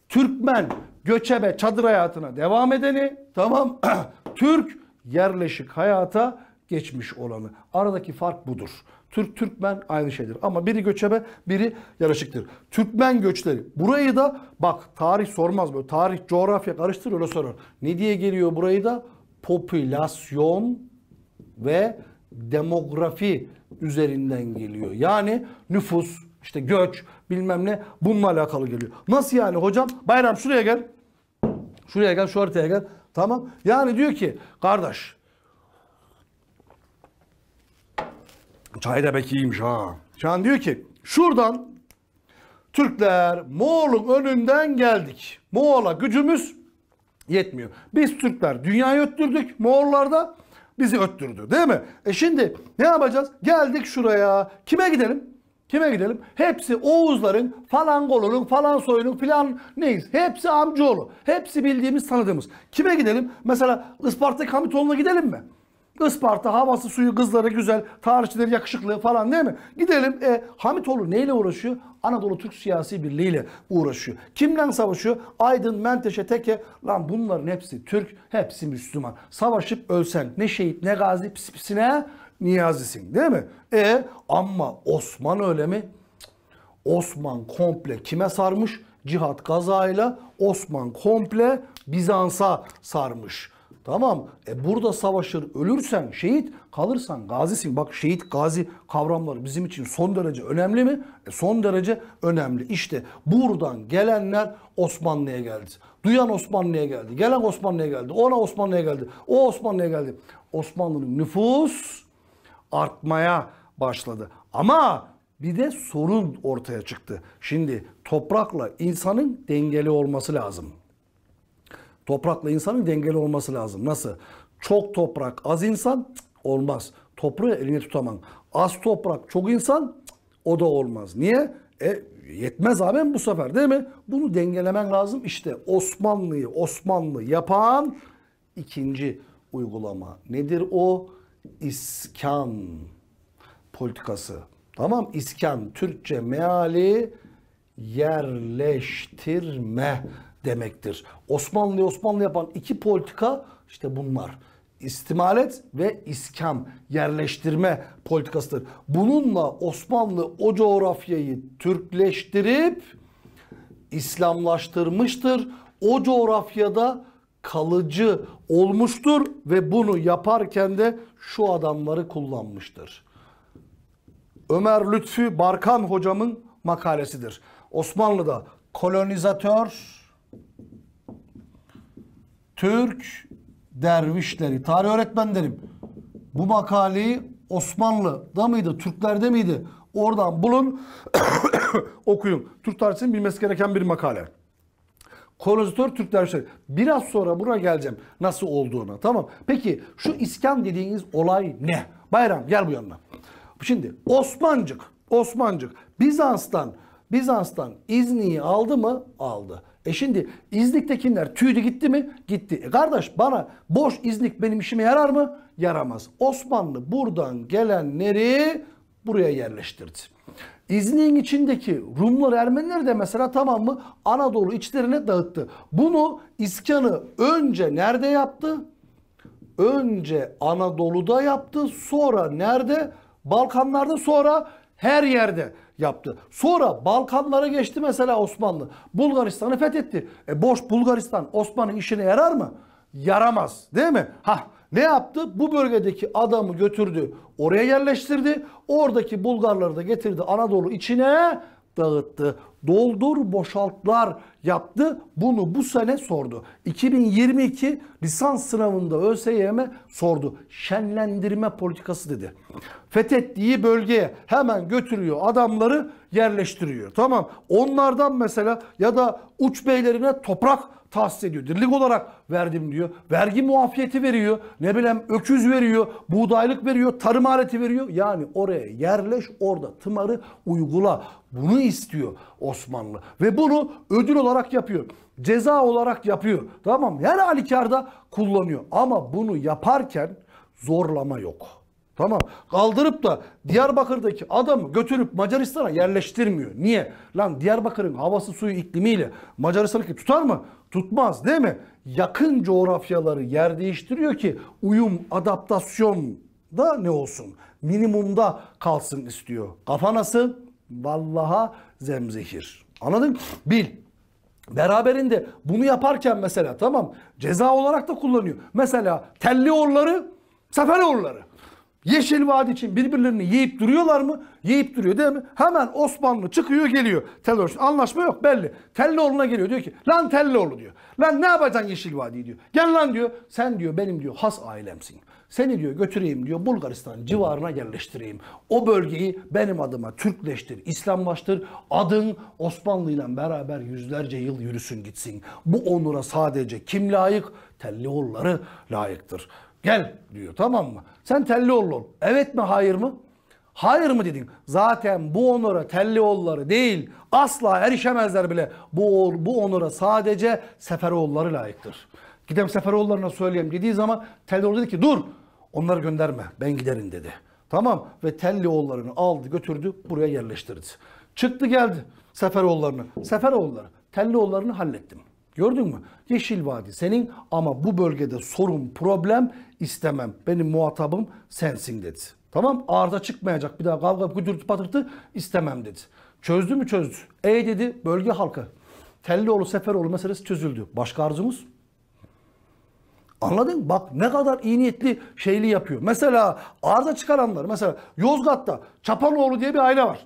Türkmen göçebe çadır hayatına devam edeni tamam. Türk yerleşik hayata geçmiş olanı. Aradaki fark budur. Türk Türkmen aynı şeydir. Ama biri göçebe, biri yerleşiktir. Türkmen göçleri. Burayı da bak tarih sormaz böyle. Tarih, coğrafya karıştırıyor, öyle sorar. Ne diye geliyor burayı da? Popülasyon ve demografi üzerinden geliyor. Yani nüfus, işte göç, bilmem ne bununla alakalı geliyor. Nasıl yani hocam? Bayram şuraya gel. Şuraya gel, şu haritaya gel. Tamam. Yani diyor ki kardeş çay da bekiymiş ha. Şu an diyor ki şuradan Türkler Moğol'un önünden geldik. Moğol'a gücümüz yetmiyor. Biz Türkler dünyayı öttürdük. Moğollarda bizi öttürdü değil mi? E şimdi ne yapacağız? Geldik şuraya. Kime gidelim? Kime gidelim? Hepsi Oğuzların, falan golunun, falan soyunun, filan neyiz? Hepsi amcaoğlu. Hepsi bildiğimiz, tanıdığımız. Kime gidelim? Mesela Isparta Hamitoğlu'na gidelim mi? Isparta havası, suyu, kızları güzel, tarihçileri yakışıklı falan değil mi? Gidelim e, Hamitoğlu neyle uğraşıyor? Anadolu Türk Siyasi Birliği ile uğraşıyor. Kimden savaşıyor? Aydın, Menteşe, Teke. Lan bunların hepsi Türk, hepsi Müslüman. Savaşıp ölsen ne şehit ne gazi pis pisine niyazisin değil mi? E ama Osman öyle mi? Osman komple kime sarmış? Cihat Gaza'yla Osman komple Bizans'a sarmış. Tamam e burada savaşır ölürsen şehit kalırsan gazisin. Bak şehit gazi kavramları bizim için son derece önemli mi? E son derece önemli. İşte buradan gelenler Osmanlı'ya geldi. Duyan Osmanlı'ya geldi. Gelen Osmanlı'ya geldi. Ona Osmanlı'ya geldi. O Osmanlı'ya geldi. Osmanlı'nın nüfus artmaya başladı. Ama bir de sorun ortaya çıktı. Şimdi toprakla insanın dengeli olması lazım. Toprakla insanın dengeli olması lazım. Nasıl? Çok toprak, az insan olmaz. Toprağı eline tutamam. Az toprak, çok insan o da olmaz. Niye? E, yetmez abi bu sefer değil mi? Bunu dengelemen lazım. İşte Osmanlı'yı Osmanlı yapan ikinci uygulama. Nedir o? İskan politikası. Tamam İskan. Türkçe meali yerleştirme demektir. Osmanlı Osmanlı yapan iki politika işte bunlar. İstimalet ve iskam, yerleştirme politikasıdır. Bununla Osmanlı o coğrafyayı Türkleştirip İslamlaştırmıştır. O coğrafyada kalıcı olmuştur ve bunu yaparken de şu adamları kullanmıştır. Ömer Lütfi Barkan hocamın makalesidir. Osmanlı'da kolonizatör Türk dervişleri, tarih öğretmenlerim bu makaleyi Osmanlı'da mıydı, Türklerde miydi? Oradan bulun, okuyun. Türk tarihinin bilmesi gereken bir makale. Kolonizatör Türk dervişleri. Biraz sonra buraya geleceğim nasıl olduğuna. Tamam. Peki şu iskan dediğiniz olay ne? Bayram gel bu yanına. Şimdi Osmancık, Osmancık Bizans'tan Bizans'tan İzni'yi aldı mı? Aldı. E şimdi İznik'tekiler tüydü gitti mi? Gitti. E kardeş bana boş İznik benim işime yarar mı? Yaramaz. Osmanlı buradan gelenleri buraya yerleştirdi. İznik'in içindeki Rumlar Ermeniler de mesela tamam mı Anadolu içlerine dağıttı. Bunu İskan'ı önce nerede yaptı? Önce Anadolu'da yaptı. Sonra nerede? Balkanlarda sonra her yerde yaptı. Sonra Balkanlara geçti mesela Osmanlı. Bulgaristan'ı fethetti. E boş Bulgaristan Osmanlı işine yarar mı? Yaramaz değil mi? Ha ne yaptı? Bu bölgedeki adamı götürdü. Oraya yerleştirdi. Oradaki Bulgarları da getirdi Anadolu içine dağıttı. Doldur boşaltlar yaptı. Bunu bu sene sordu. 2022 lisans sınavında ÖSYM sordu. Şenlendirme politikası dedi. Fethettiği bölgeye hemen götürüyor adamları yerleştiriyor. Tamam onlardan mesela ya da uç beylerine toprak tahsis ediyor. Dirlik olarak verdim diyor. Vergi muafiyeti veriyor. Ne bileyim öküz veriyor. Buğdaylık veriyor. Tarım aleti veriyor. Yani oraya yerleş orada tımarı uygula. Bunu istiyor Osmanlı. Ve bunu ödül olarak yapıyor. Ceza olarak yapıyor. Tamam Her halükarda kullanıyor. Ama bunu yaparken zorlama yok. Tamam. Kaldırıp da Diyarbakır'daki adamı götürüp Macaristan'a yerleştirmiyor. Niye? Lan Diyarbakır'ın havası, suyu, iklimiyle Macaristan'ı tutar mı? tutmaz değil mi? Yakın coğrafyaları yer değiştiriyor ki uyum, adaptasyon da ne olsun? Minimumda kalsın istiyor. Kafa nasıl? Vallaha zemzehir. Anladın? Bil. Beraberinde bunu yaparken mesela tamam ceza olarak da kullanıyor. Mesela telli orları, sefer orları. Yeşil Vaadi için birbirlerini yiyip duruyorlar mı? Yiyip duruyor değil mi? Hemen Osmanlı çıkıyor geliyor. Tel Anlaşma yok belli. Telloğlu'na geliyor diyor ki lan Telloğlu diyor. Lan ne yapacaksın Yeşil Vaadi diyor. Gel lan diyor. Sen diyor benim diyor has ailemsin. Seni diyor götüreyim diyor Bulgaristan civarına yerleştireyim. O bölgeyi benim adıma Türkleştir, İslamlaştır. Adın Osmanlı ile beraber yüzlerce yıl yürüsün gitsin. Bu onura sadece kim layık? Telloğulları layıktır. Gel diyor tamam mı? Sen telli ol. Evet mi hayır mı? Hayır mı dedin? Zaten bu onora olları değil asla erişemezler bile. Bu, bu onora sadece Seferoğulları layıktır. Gidem Seferoğullarına söyleyeyim dediği zaman telli dedi ki dur onları gönderme ben giderim dedi. Tamam ve telli Tellioğullarını aldı götürdü buraya yerleştirdi. Çıktı geldi Seferoğullarını. Seferoğulları Tellioğullarını hallettim. Gördün mü? Yeşil Vadi senin ama bu bölgede sorun problem istemem. Benim muhatabım sensin dedi. Tamam arıza çıkmayacak bir daha kavga güdürtü patırtı istemem dedi. Çözdü mü çözdü. ey dedi bölge halkı. Tellioğlu Seferoğlu meselesi çözüldü. Başka arzumuz? Anladın mı? Bak ne kadar iyi niyetli şeyli yapıyor. Mesela arıza çıkaranlar. Mesela Yozgat'ta Çapanoğlu diye bir aile var.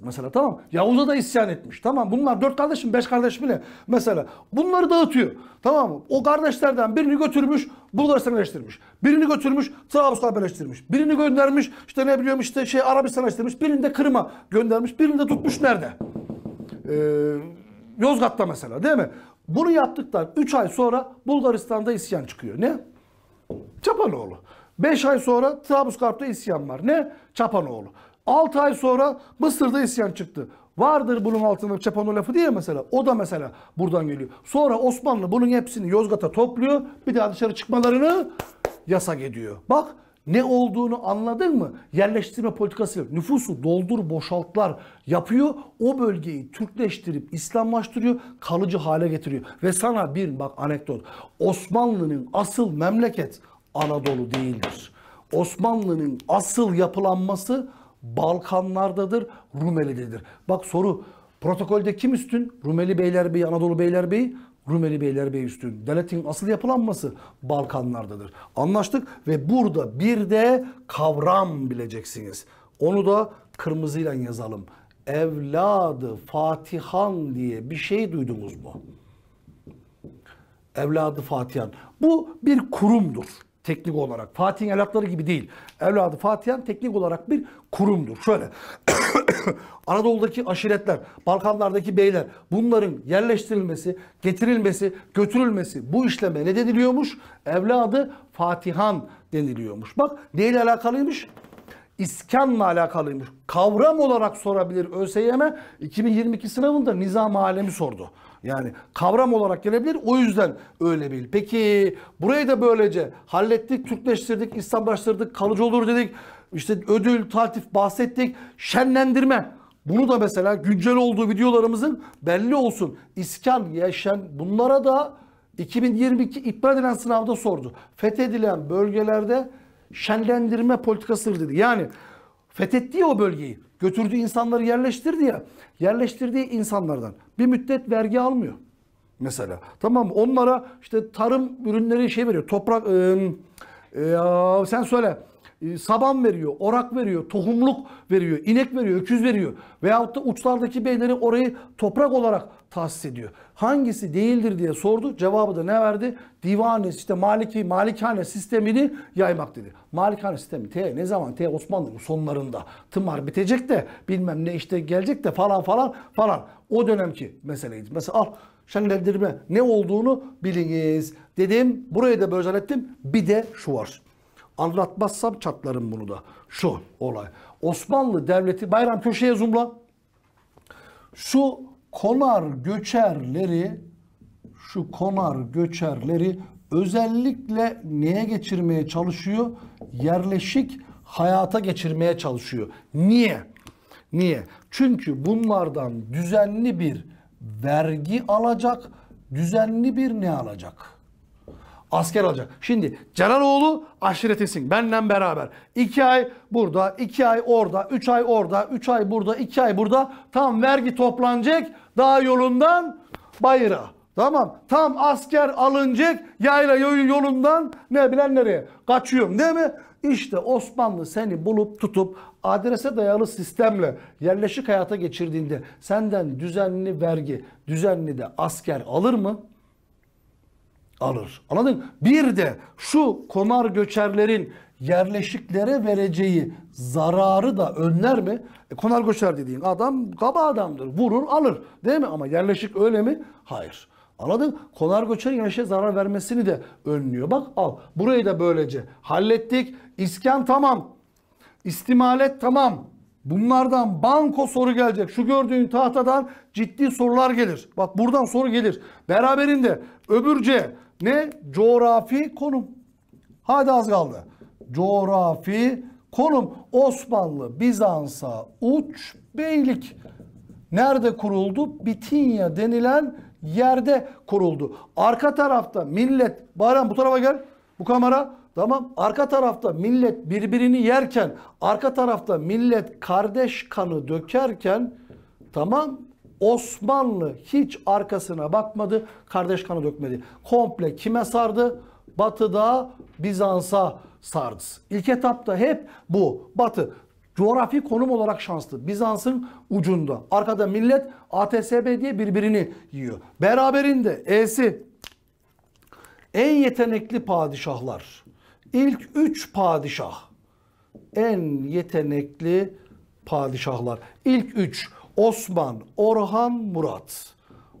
Mesela tamam Yavuz'a da isyan etmiş. Tamam bunlar dört kardeşim beş kardeş mi ne? mesela bunları dağıtıyor. Tamam mı? O kardeşlerden birini götürmüş Bulgaristan'a eleştirmiş. Birini götürmüş Trabzon'a eleştirmiş. Birini göndermiş işte ne biliyorum işte şey Arabistan'a eleştirmiş. Birini de Kırım'a göndermiş. Birini de tutmuş nerede? Ee, Yozgat'ta mesela değil mi? Bunu yaptıktan 3 ay sonra Bulgaristan'da isyan çıkıyor. Ne? Çapanoğlu. 5 ay sonra Trabzonspor'da isyan var. Ne? Çapanoğlu. 6 ay sonra Mısır'da isyan çıktı. Vardır bunun altında çapano lafı diye mesela. O da mesela buradan geliyor. Sonra Osmanlı bunun hepsini Yozgat'a topluyor. Bir daha dışarı çıkmalarını yasak ediyor. Bak ne olduğunu anladın mı? Yerleştirme politikası nüfusu doldur boşaltlar yapıyor. O bölgeyi Türkleştirip İslamlaştırıyor. Kalıcı hale getiriyor. Ve sana bir bak anekdot. Osmanlı'nın asıl memleket Anadolu değildir. Osmanlı'nın asıl yapılanması Balkanlardadır, Rumeli'dedir. Bak soru protokolde kim üstün? Rumeli Beylerbeyi, Anadolu Beylerbeyi, Rumeli Beylerbeyi üstün. Devletin asıl yapılanması Balkanlardadır. Anlaştık ve burada bir de kavram bileceksiniz. Onu da kırmızıyla yazalım. Evladı Fatihan diye bir şey duydunuz mu? Evladı Fatihan. Bu bir kurumdur teknik olarak. Fatih'in evlatları gibi değil. Evladı Fatih'in teknik olarak bir kurumdur. Şöyle Anadolu'daki aşiretler, Balkanlardaki beyler bunların yerleştirilmesi, getirilmesi, götürülmesi bu işleme ne deniliyormuş? Evladı Fatihan deniliyormuş. Bak neyle alakalıymış? İskanla alakalıymış. Kavram olarak sorabilir ÖSYM 2022 sınavında nizam alemi sordu. Yani kavram olarak gelebilir. O yüzden öyle bil. Peki burayı da böylece hallettik, Türkleştirdik, İslamlaştırdık, kalıcı olur dedik. İşte ödül, taltif bahsettik. Şenlendirme. Bunu da mesela güncel olduğu videolarımızın belli olsun. İskan, yaşan bunlara da 2022 iptal edilen sınavda sordu. Fethedilen bölgelerde şenlendirme politikasıdır dedi. Yani fethettiği o bölgeyi götürdüğü insanları yerleştirdi ya. Yerleştirdiği insanlardan bir müddet vergi almıyor. Mesela tamam onlara işte tarım ürünleri şey veriyor. Toprak e, e, sen söyle ee, saban veriyor, orak veriyor, tohumluk veriyor, inek veriyor, öküz veriyor. Veyahut da uçlardaki beylerin orayı toprak olarak tahsis ediyor. Hangisi değildir diye sordu. Cevabı da ne verdi? Divane işte Maliki, Malikane sistemini yaymak dedi. Malikane sistemi T ne zaman? T Osmanlı'nın sonlarında. Tımar bitecek de bilmem ne işte gelecek de falan falan falan. O dönemki meseleydi. Mesela al ah, şenlendirme ne olduğunu biliniz. Dedim buraya da böyle ettim. Bir de şu var. Anlatmazsam çatlarım bunu da. Şu olay. Osmanlı Devleti bayram köşeye zoomla. Şu konar göçerleri şu konar göçerleri özellikle neye geçirmeye çalışıyor? Yerleşik hayata geçirmeye çalışıyor. Niye? Niye? Çünkü bunlardan düzenli bir vergi alacak, düzenli bir ne alacak? asker alacak. Şimdi Celaloğlu aşiretesin benden beraber. 2 ay burada, 2 ay orada, 3 ay orada, 3 ay burada, 2 ay burada. Tam vergi toplanacak daha yolundan bayıra. Tamam tam asker alınacak yayla yolundan ne bilen nereye kaçıyorum değil mi? İşte Osmanlı seni bulup tutup adrese dayalı sistemle yerleşik hayata geçirdiğinde senden düzenli vergi, düzenli de asker alır mı? alır. Anladın mı? Bir de şu konar göçerlerin yerleşiklere vereceği zararı da önler mi? E, konar göçer dediğin adam kaba adamdır. Vurur alır. Değil mi? Ama yerleşik öyle mi? Hayır. Anladın? Mı? Konar göçerin yerleşe zarar vermesini de önlüyor. Bak al. Burayı da böylece hallettik. İskan tamam. İstimalet tamam. Bunlardan banko soru gelecek. Şu gördüğün tahtadan ciddi sorular gelir. Bak buradan soru gelir. Beraberinde öbürce. Ne? Coğrafi konum. Hadi az kaldı. Coğrafi konum Osmanlı Bizans'a uç beylik. Nerede kuruldu? Bitinya denilen yerde kuruldu. Arka tarafta millet, Bahram bu tarafa gel, bu kamera. Tamam, arka tarafta millet birbirini yerken, arka tarafta millet kardeş kanı dökerken, tamam Osmanlı hiç arkasına bakmadı. Kardeş kanı dökmedi. Komple kime sardı? Batı'da Bizans'a sardı. İlk etapta hep bu. Batı coğrafi konum olarak şanslı. Bizans'ın ucunda. Arkada millet ATSB diye birbirini yiyor. Beraberinde E'si en yetenekli padişahlar. İlk üç padişah. En yetenekli padişahlar. İlk 3. Osman Orhan Murat.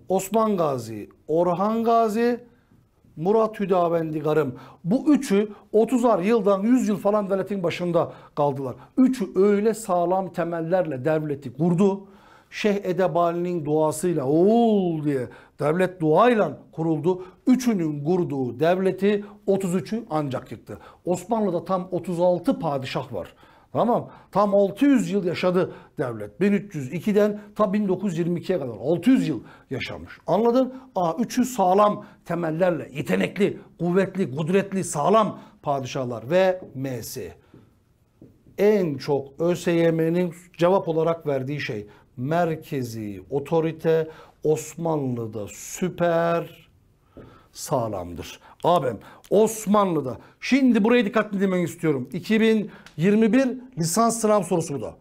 Osman Gazi, Orhan Gazi, Murat Hüdavendi Garım. Bu üçü 30'ar yıldan 100 yıl falan devletin başında kaldılar. Üçü öyle sağlam temellerle devleti kurdu. Şeyh Edebali'nin duasıyla oğul diye devlet duayla kuruldu. Üçünün kurduğu devleti 33'ü ancak yıktı. Osmanlı'da tam 36 padişah var. Tamam. Tam 600 yıl yaşadı devlet. 1302'den ta 1922'ye kadar 600 yıl yaşamış. Anladın? Aa, üçü sağlam temellerle, yetenekli, kuvvetli, kudretli, sağlam padişahlar ve M'si. En çok ÖSYM'nin cevap olarak verdiği şey merkezi otorite Osmanlı'da süper sağlamdır. Abim Osmanlı'da. Şimdi buraya dikkatli demen istiyorum. 2021 lisans sınav sorusu bu da.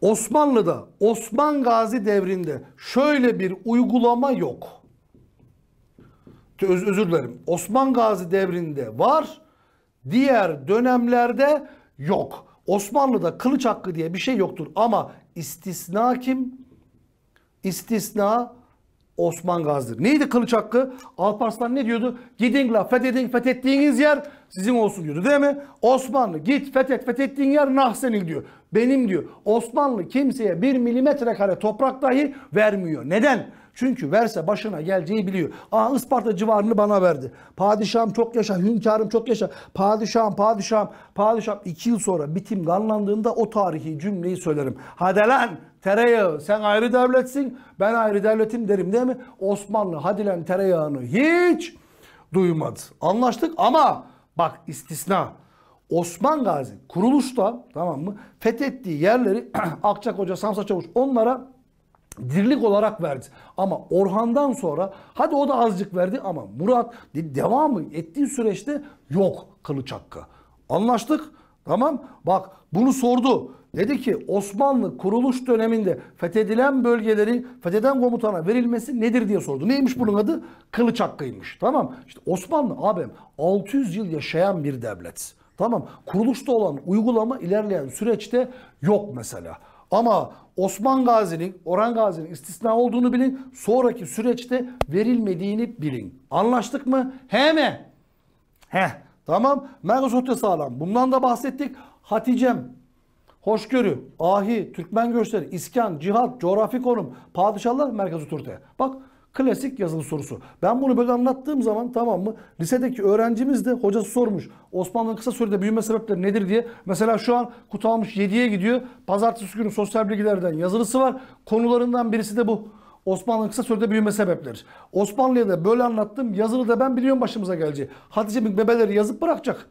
Osmanlı'da Osman Gazi devrinde şöyle bir uygulama yok. Öz, özür dilerim. Osman Gazi devrinde var. Diğer dönemlerde yok. Osmanlı'da kılıç hakkı diye bir şey yoktur. Ama istisna kim? İstisna Osman Gazi'dir. Neydi kılıç hakkı? Alparslan ne diyordu? Gidin la fethedin, fethettiğiniz yer sizin olsun diyordu değil mi? Osmanlı git fethet, fethettiğin yer nah diyor. Benim diyor. Osmanlı kimseye bir milimetre kare toprak dahi vermiyor. Neden? Çünkü verse başına geleceği biliyor. Aa Isparta civarını bana verdi. Padişahım çok yaşa, hünkârım çok yaşa. Padişahım, padişahım, padişahım. iki yıl sonra bitim kanlandığında o tarihi cümleyi söylerim. Hadi lan Tereyağı sen ayrı devletsin ben ayrı devletim derim değil mi? Osmanlı hadi lan tereyağını hiç duymadı. Anlaştık ama bak istisna. Osman Gazi kuruluşta tamam mı fethettiği yerleri Akçakoca, Samsa Çavuş onlara dirlik olarak verdi. Ama Orhan'dan sonra hadi o da azıcık verdi ama Murat devamı ettiği süreçte yok kılıç hakkı. Anlaştık. Tamam. Bak bunu sordu. Dedi ki Osmanlı kuruluş döneminde fethedilen bölgelerin fetheden komutana verilmesi nedir diye sordu. Neymiş bunun adı? Kılıç hakkıymış. Tamam. İşte Osmanlı abim 600 yıl yaşayan bir devlet. Tamam. Kuruluşta olan uygulama ilerleyen süreçte yok mesela. Ama Osman Gazi'nin, Orhan Gazi'nin istisna olduğunu bilin. Sonraki süreçte verilmediğini bilin. Anlaştık mı? He mi? He. Tamam. Merkez Sağlam. Bundan da bahsettik. Haticem hoşgörü, ahi, Türkmen göçleri, iskan, cihat, coğrafi konum, padişahlar merkez otoriteye. Bak klasik yazılı sorusu. Ben bunu böyle anlattığım zaman tamam mı? Lisedeki öğrencimiz de hocası sormuş. Osmanlı'nın kısa sürede büyüme sebepleri nedir diye. Mesela şu an Kutalmış almış 7'ye gidiyor. Pazartesi günü sosyal bilgilerden yazılısı var. Konularından birisi de bu. Osmanlı'nın kısa sürede büyüme sebepleri. Osmanlı'ya da böyle anlattım. Yazılı da ben biliyorum başımıza geleceği. Hatice'nin bebeleri yazıp bırakacak.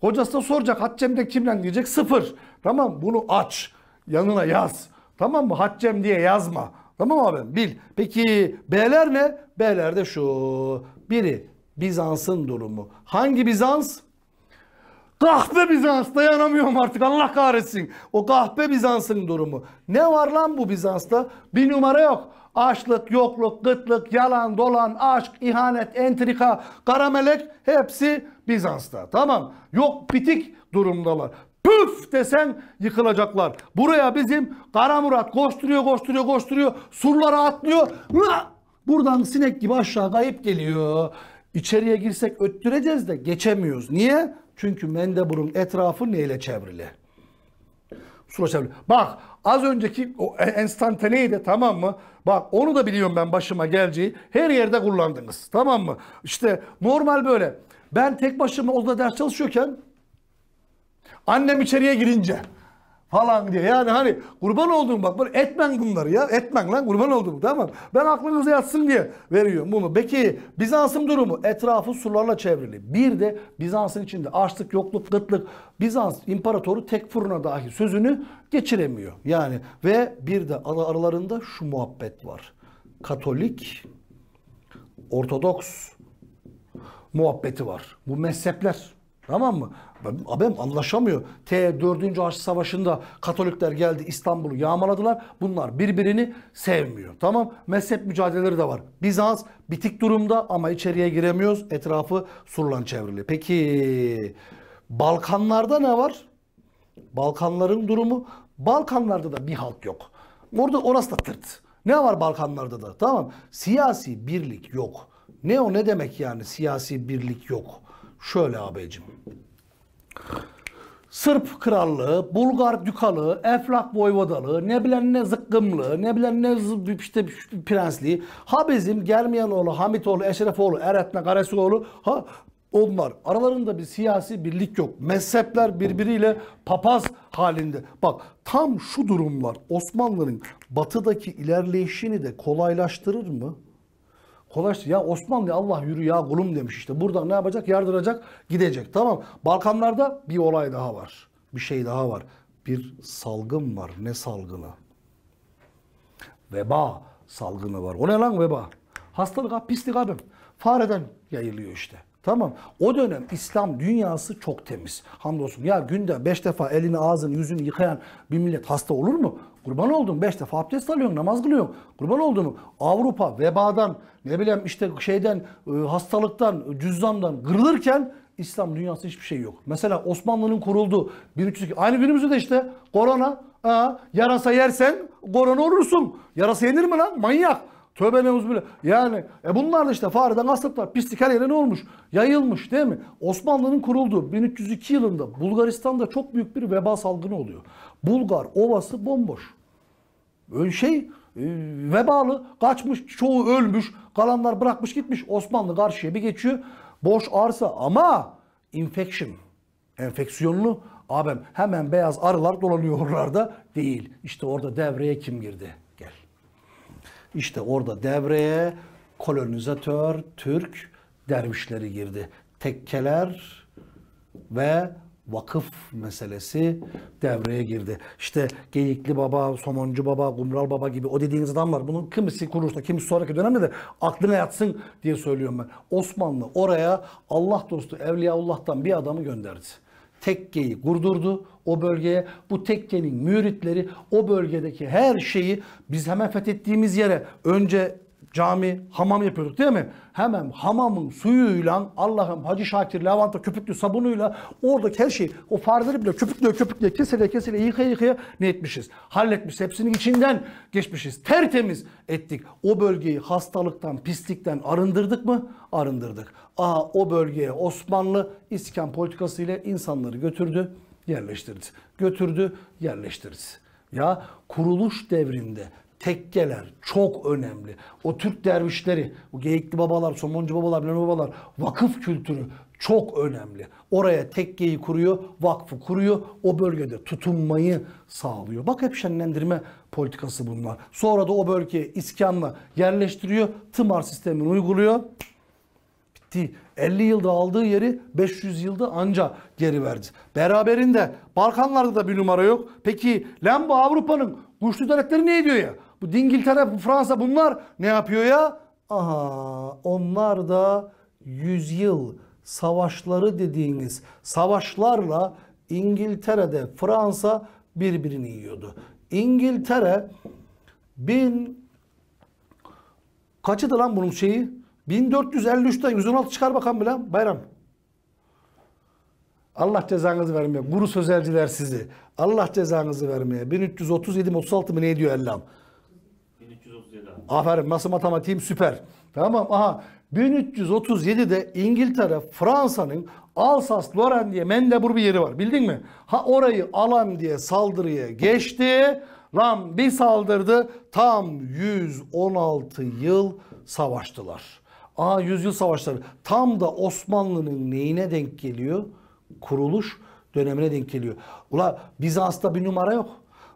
Hocası da soracak de kimden diyecek. Sıfır. Tamam bunu aç. Yanına yaz. Tamam mı? Haccem diye yazma. Tamam abi bil. Peki B'ler ne? B'ler de şu. Biri Bizans'ın durumu. Hangi Bizans? Kahpe Bizans dayanamıyorum artık Allah kahretsin. O kahpe Bizans'ın durumu. Ne var lan bu Bizans'ta? Bir numara yok. Açlık, yokluk, gıtlık, yalan, dolan, aşk, ihanet, entrika, karamelek hepsi Bizans'ta. Tamam. Yok bitik durumdalar püf desen yıkılacaklar. Buraya bizim Kara Murat koşturuyor koşturuyor koşturuyor surlara atlıyor. Buradan sinek gibi aşağı kayıp geliyor. İçeriye girsek öttüreceğiz de geçemiyoruz. Niye? Çünkü Mendebur'un etrafı neyle çevrili? Sura çevrili. Bak az önceki o enstantaneyi de tamam mı? Bak onu da biliyorum ben başıma geleceği. Her yerde kullandınız. Tamam mı? İşte normal böyle. Ben tek başıma odada ders çalışıyorken Annem içeriye girince falan diye. Yani hani kurban olduğum bak bunu etmen bunları ya. Etmen lan kurban olduğum tamam. Ben aklınıza yatsın diye veriyorum bunu. Peki Bizans'ın durumu etrafı sularla çevrili. Bir de Bizans'ın içinde açlık, yokluk, kıtlık. Bizans imparatoru tek fırına dahi sözünü geçiremiyor. Yani ve bir de aralarında şu muhabbet var. Katolik, Ortodoks muhabbeti var. Bu mezhepler. Tamam mı? Abem anlaşamıyor. T 4. Haçlı Savaşı'nda Katolikler geldi İstanbul'u yağmaladılar. Bunlar birbirini sevmiyor. Tamam mezhep mücadeleleri de var. Bizans bitik durumda ama içeriye giremiyoruz. Etrafı surlan çevrili. Peki Balkanlarda ne var? Balkanların durumu. Balkanlarda da bir halk yok. Orada orası da tırt. Ne var Balkanlarda da? Tamam. Siyasi birlik yok. Ne o ne demek yani siyasi birlik yok? Şöyle abicim. Sırp krallığı, Bulgar dükalığı, Eflak voyvodalığı, ne bilen ne zıkkımlı, ne bilen ne işte prensliği, Ha bizim Germiyanoğlu, Hamitoğlu, Eşrefoğlu, Eretne, Karesioğlu, ha onlar. Aralarında bir siyasi birlik yok. Mezhepler birbiriyle papaz halinde. Bak tam şu durumlar Osmanlı'nın batıdaki ilerleyişini de kolaylaştırır mı? Kolay Ya Osmanlı Allah yürü ya kulum demiş işte. Buradan ne yapacak? Yardıracak, gidecek. Tamam. Balkanlarda bir olay daha var. Bir şey daha var. Bir salgın var. Ne salgını? Veba salgını var. O ne lan veba? Hastalık ha, pislik abim. Fareden yayılıyor işte. Tamam. O dönem İslam dünyası çok temiz. Hamdolsun. Ya günde beş defa elini, ağzını, yüzünü yıkayan bir millet hasta olur mu? Kurban oldum. Beş defa abdest alıyorsun, namaz kılıyorsun. Kurban oldum. Avrupa vebadan, ne bileyim işte şeyden, e, hastalıktan, cüzdandan kırılırken İslam dünyası hiçbir şey yok. Mesela Osmanlı'nın kurulduğu 1300. aynı günümüzde de işte korona. Aa, yarasa yersen korona olursun. Yarasa yenir mi lan? Manyak. Tövbe neuzbüle. Yani e bunlar da işte fareden aslıklar. Pislik her yere ne olmuş? Yayılmış değil mi? Osmanlı'nın kurulduğu 1302 yılında Bulgaristan'da çok büyük bir veba salgını oluyor. Bulgar ovası bomboş. Böyle şey e, vebalı kaçmış çoğu ölmüş kalanlar bırakmış gitmiş Osmanlı karşıya bir geçiyor. Boş arsa ama infection enfeksiyonlu abem hemen beyaz arılar dolanıyor oralarda değil. İşte orada devreye kim girdi? İşte orada devreye kolonizatör Türk dervişleri girdi. Tekkeler ve vakıf meselesi devreye girdi. İşte Geyikli Baba, Somoncu Baba, Kumral Baba gibi o dediğiniz adamlar bunun kimisi kurursa, kimisi sonraki dönemde de aklına yatsın diye söylüyorum ben. Osmanlı oraya Allah dostu Evliyaullah'tan bir adamı gönderdi tekkeyi kurdurdu o bölgeye. Bu tekkenin müritleri o bölgedeki her şeyi biz hemen fethettiğimiz yere önce cami, hamam yapıyorduk değil mi? Hemen hamamın suyuyla Allah'ım Hacı Şakir, lavanta köpüklü sabunuyla oradaki her şeyi o fareleri bile köpüklü köpükle kesele kesele yıkaya yıkaya ne etmişiz? Halletmiş hepsinin içinden geçmişiz. Tertemiz ettik. O bölgeyi hastalıktan, pislikten arındırdık mı? Arındırdık. Aa o bölgeye Osmanlı iskan politikası ile insanları götürdü, yerleştirdi. Götürdü, yerleştirdi. Ya kuruluş devrinde tekkeler çok önemli. O Türk dervişleri, o geyikli babalar, somoncu babalar, bilen babalar, vakıf kültürü çok önemli. Oraya tekkeyi kuruyor, vakfı kuruyor, o bölgede tutunmayı sağlıyor. Bak hep şenlendirme politikası bunlar. Sonra da o bölgeye iskanla yerleştiriyor, tımar sistemini uyguluyor. Bitti. 50 yılda aldığı yeri 500 yılda anca geri verdi. Beraberinde Balkanlarda da bir numara yok. Peki Lembo Avrupa'nın Güçlü devletleri ne ediyor ya? Bu İngiltere, bu Fransa bunlar ne yapıyor ya? Aha onlar da yüzyıl savaşları dediğiniz savaşlarla İngiltere'de Fransa birbirini yiyordu. İngiltere bin kaçıdı lan bunun şeyi? 1453'ten 116 çıkar bakalım bile bayram. Allah cezanızı vermeye. Guru sözelciler sizi. Allah cezanızı vermeye. 1337 mi 36 mı ne diyor Ellam? 1337 Aferin nasıl matematiğim süper. Tamam aha 1337'de İngiltere Fransa'nın Alsas Loren diye Mendebur bir yeri var. Bildin mi? Ha orayı alan diye saldırıya geçti. Lan bir saldırdı. Tam 116 yıl savaştılar. Aa 100 yıl savaşları. Tam da Osmanlı'nın neyine denk geliyor? kuruluş dönemine denk geliyor. Ula Bizans'ta bir numara yok.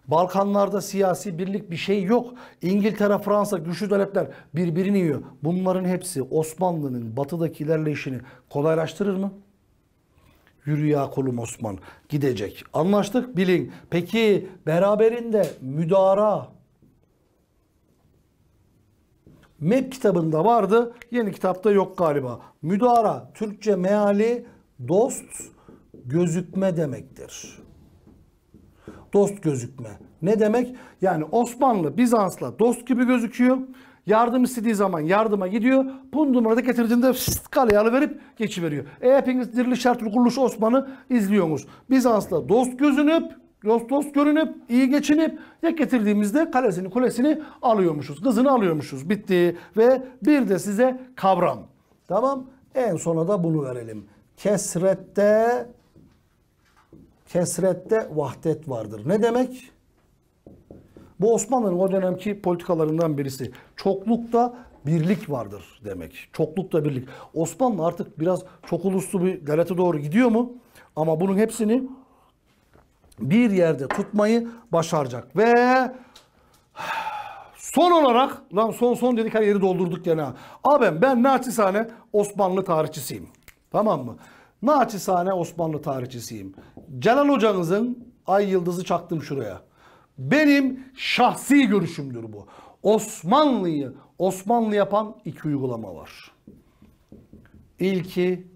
Balkanlarda siyasi birlik bir şey yok. İngiltere, Fransa güçlü devletler birbirini yiyor. Bunların hepsi Osmanlı'nın batıdaki ilerleyişini kolaylaştırır mı? Yürü ya kolum Osman gidecek. Anlaştık bilin. Peki beraberinde müdara MEP kitabında vardı. Yeni kitapta yok galiba. Müdara Türkçe meali dost gözükme demektir. Dost gözükme. Ne demek? Yani Osmanlı Bizans'la dost gibi gözüküyor. Yardım istediği zaman yardıma gidiyor. Bu numarada getirdiğinde şşt kaleye alıverip geçiveriyor. E hepiniz diriliş şartlı kuruluş Osman'ı izliyorsunuz. Bizans'la dost gözünüp dost dost görünüp, iyi geçinip ya getirdiğimizde kalesini kulesini alıyormuşuz. Kızını alıyormuşuz. Bitti. Ve bir de size kavram. Tamam. En sona da bunu verelim. Kesrette kesrette vahdet vardır. Ne demek? Bu Osmanlı'nın o dönemki politikalarından birisi. Çoklukta birlik vardır demek. Çoklukta birlik. Osmanlı artık biraz çok uluslu bir devlete doğru gidiyor mu? Ama bunun hepsini bir yerde tutmayı başaracak. Ve son olarak, lan son son dedik her yeri doldurduk gene. Abim ben naçizane Osmanlı tarihçisiyim. Tamam mı? Naçizane Osmanlı tarihçisiyim. Celal hocanızın ay yıldızı çaktım şuraya. Benim şahsi görüşümdür bu. Osmanlı'yı Osmanlı yapan iki uygulama var. İlki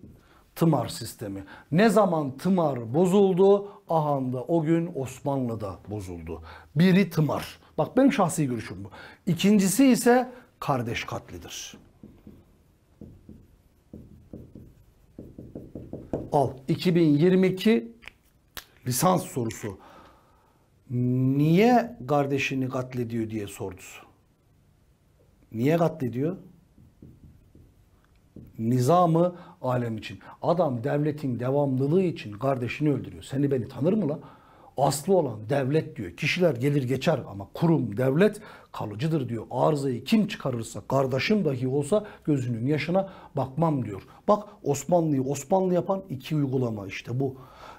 tımar sistemi. Ne zaman tımar bozuldu? Ahanda o gün Osmanlı'da bozuldu. Biri tımar. Bak benim şahsi görüşüm bu. İkincisi ise kardeş katlidir. Al 2022 lisans sorusu. Niye kardeşini katlediyor diye sordu. Niye katlediyor? Nizamı alem için. Adam devletin devamlılığı için kardeşini öldürüyor. Seni beni tanır mı la? Aslı olan devlet diyor. Kişiler gelir geçer ama kurum, devlet kalıcıdır diyor. Arızayı kim çıkarırsa, kardeşim dahi olsa gözünün yaşına bakmam diyor. Bak Osmanlı'yı Osmanlı yapan iki uygulama işte bu.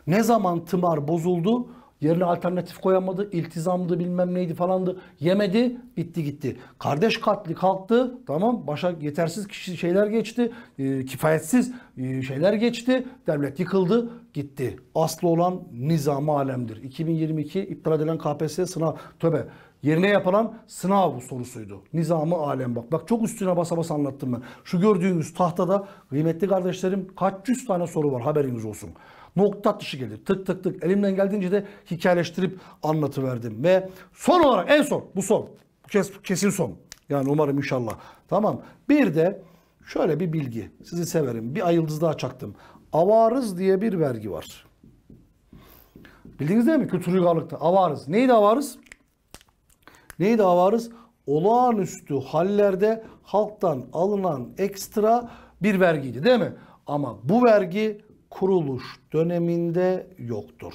Ne zaman tımar bozuldu? Yerine alternatif koyamadı. iltizamdı bilmem neydi falandı. Yemedi. Bitti gitti. Kardeş katli kalktı. Tamam. Başa yetersiz kişi şeyler geçti. E, kifayetsiz e, şeyler geçti. Devlet yıkıldı. Gitti. Aslı olan nizamı alemdir. 2022 iptal edilen KPSS sınav. Töbe. Yerine yapılan sınav sorusuydu. Nizamı alem bak. Bak çok üstüne basa basa anlattım ben. Şu gördüğünüz tahtada kıymetli kardeşlerim kaç yüz tane soru var haberiniz olsun nokta atışı gelir. Tık tık tık elimden geldiğince de hikayeleştirip anlatıverdim. Ve son olarak en son bu son. Kes, kesin son. Yani umarım inşallah. Tamam. Bir de şöyle bir bilgi. Sizi severim. Bir ayıldız daha çaktım. Avarız diye bir vergi var. Bildiğiniz değil mi? Kültür uygarlıkta. Avarız. Neydi avarız? Neydi avarız? Olağanüstü hallerde halktan alınan ekstra bir vergiydi değil mi? Ama bu vergi kuruluş döneminde yoktur.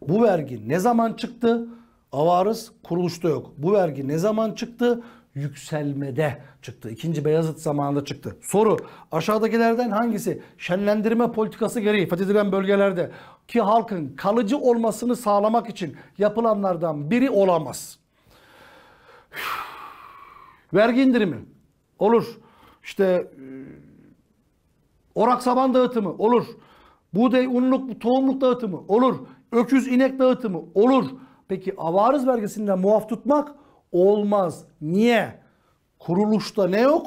Bu vergi ne zaman çıktı? Avarız kuruluşta yok. Bu vergi ne zaman çıktı? Yükselmede çıktı. İkinci Beyazıt zamanında çıktı. Soru aşağıdakilerden hangisi şenlendirme politikası gereği fethedilen bölgelerde ki halkın kalıcı olmasını sağlamak için yapılanlardan biri olamaz? vergi indirimi olur. İşte e, Orak saban dağıtımı olur. Buğday, unluk, tohumluk dağıtımı olur. Öküz, inek dağıtımı olur. Peki avarız vergisinden muaf tutmak olmaz. Niye? Kuruluşta ne yok?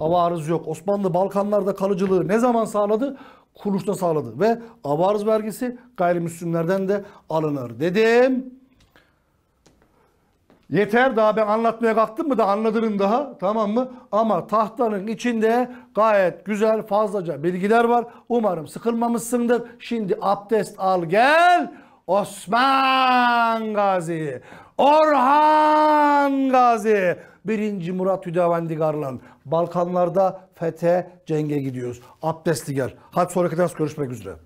Avarız yok. Osmanlı Balkanlarda kalıcılığı ne zaman sağladı? Kuruluşta sağladı. Ve avarız vergisi gayrimüslimlerden de alınır dedim. Yeter daha ben anlatmaya kalktım mı da anladırım daha tamam mı? Ama tahtanın içinde gayet güzel fazlaca bilgiler var. Umarım sıkılmamışsındır. Şimdi abdest al gel. Osman Gazi, Orhan Gazi, 1. Murat Hüdavendigar'la Balkanlarda fete cenge gidiyoruz. Abdestli gel. Hadi sonraki ders görüşmek üzere.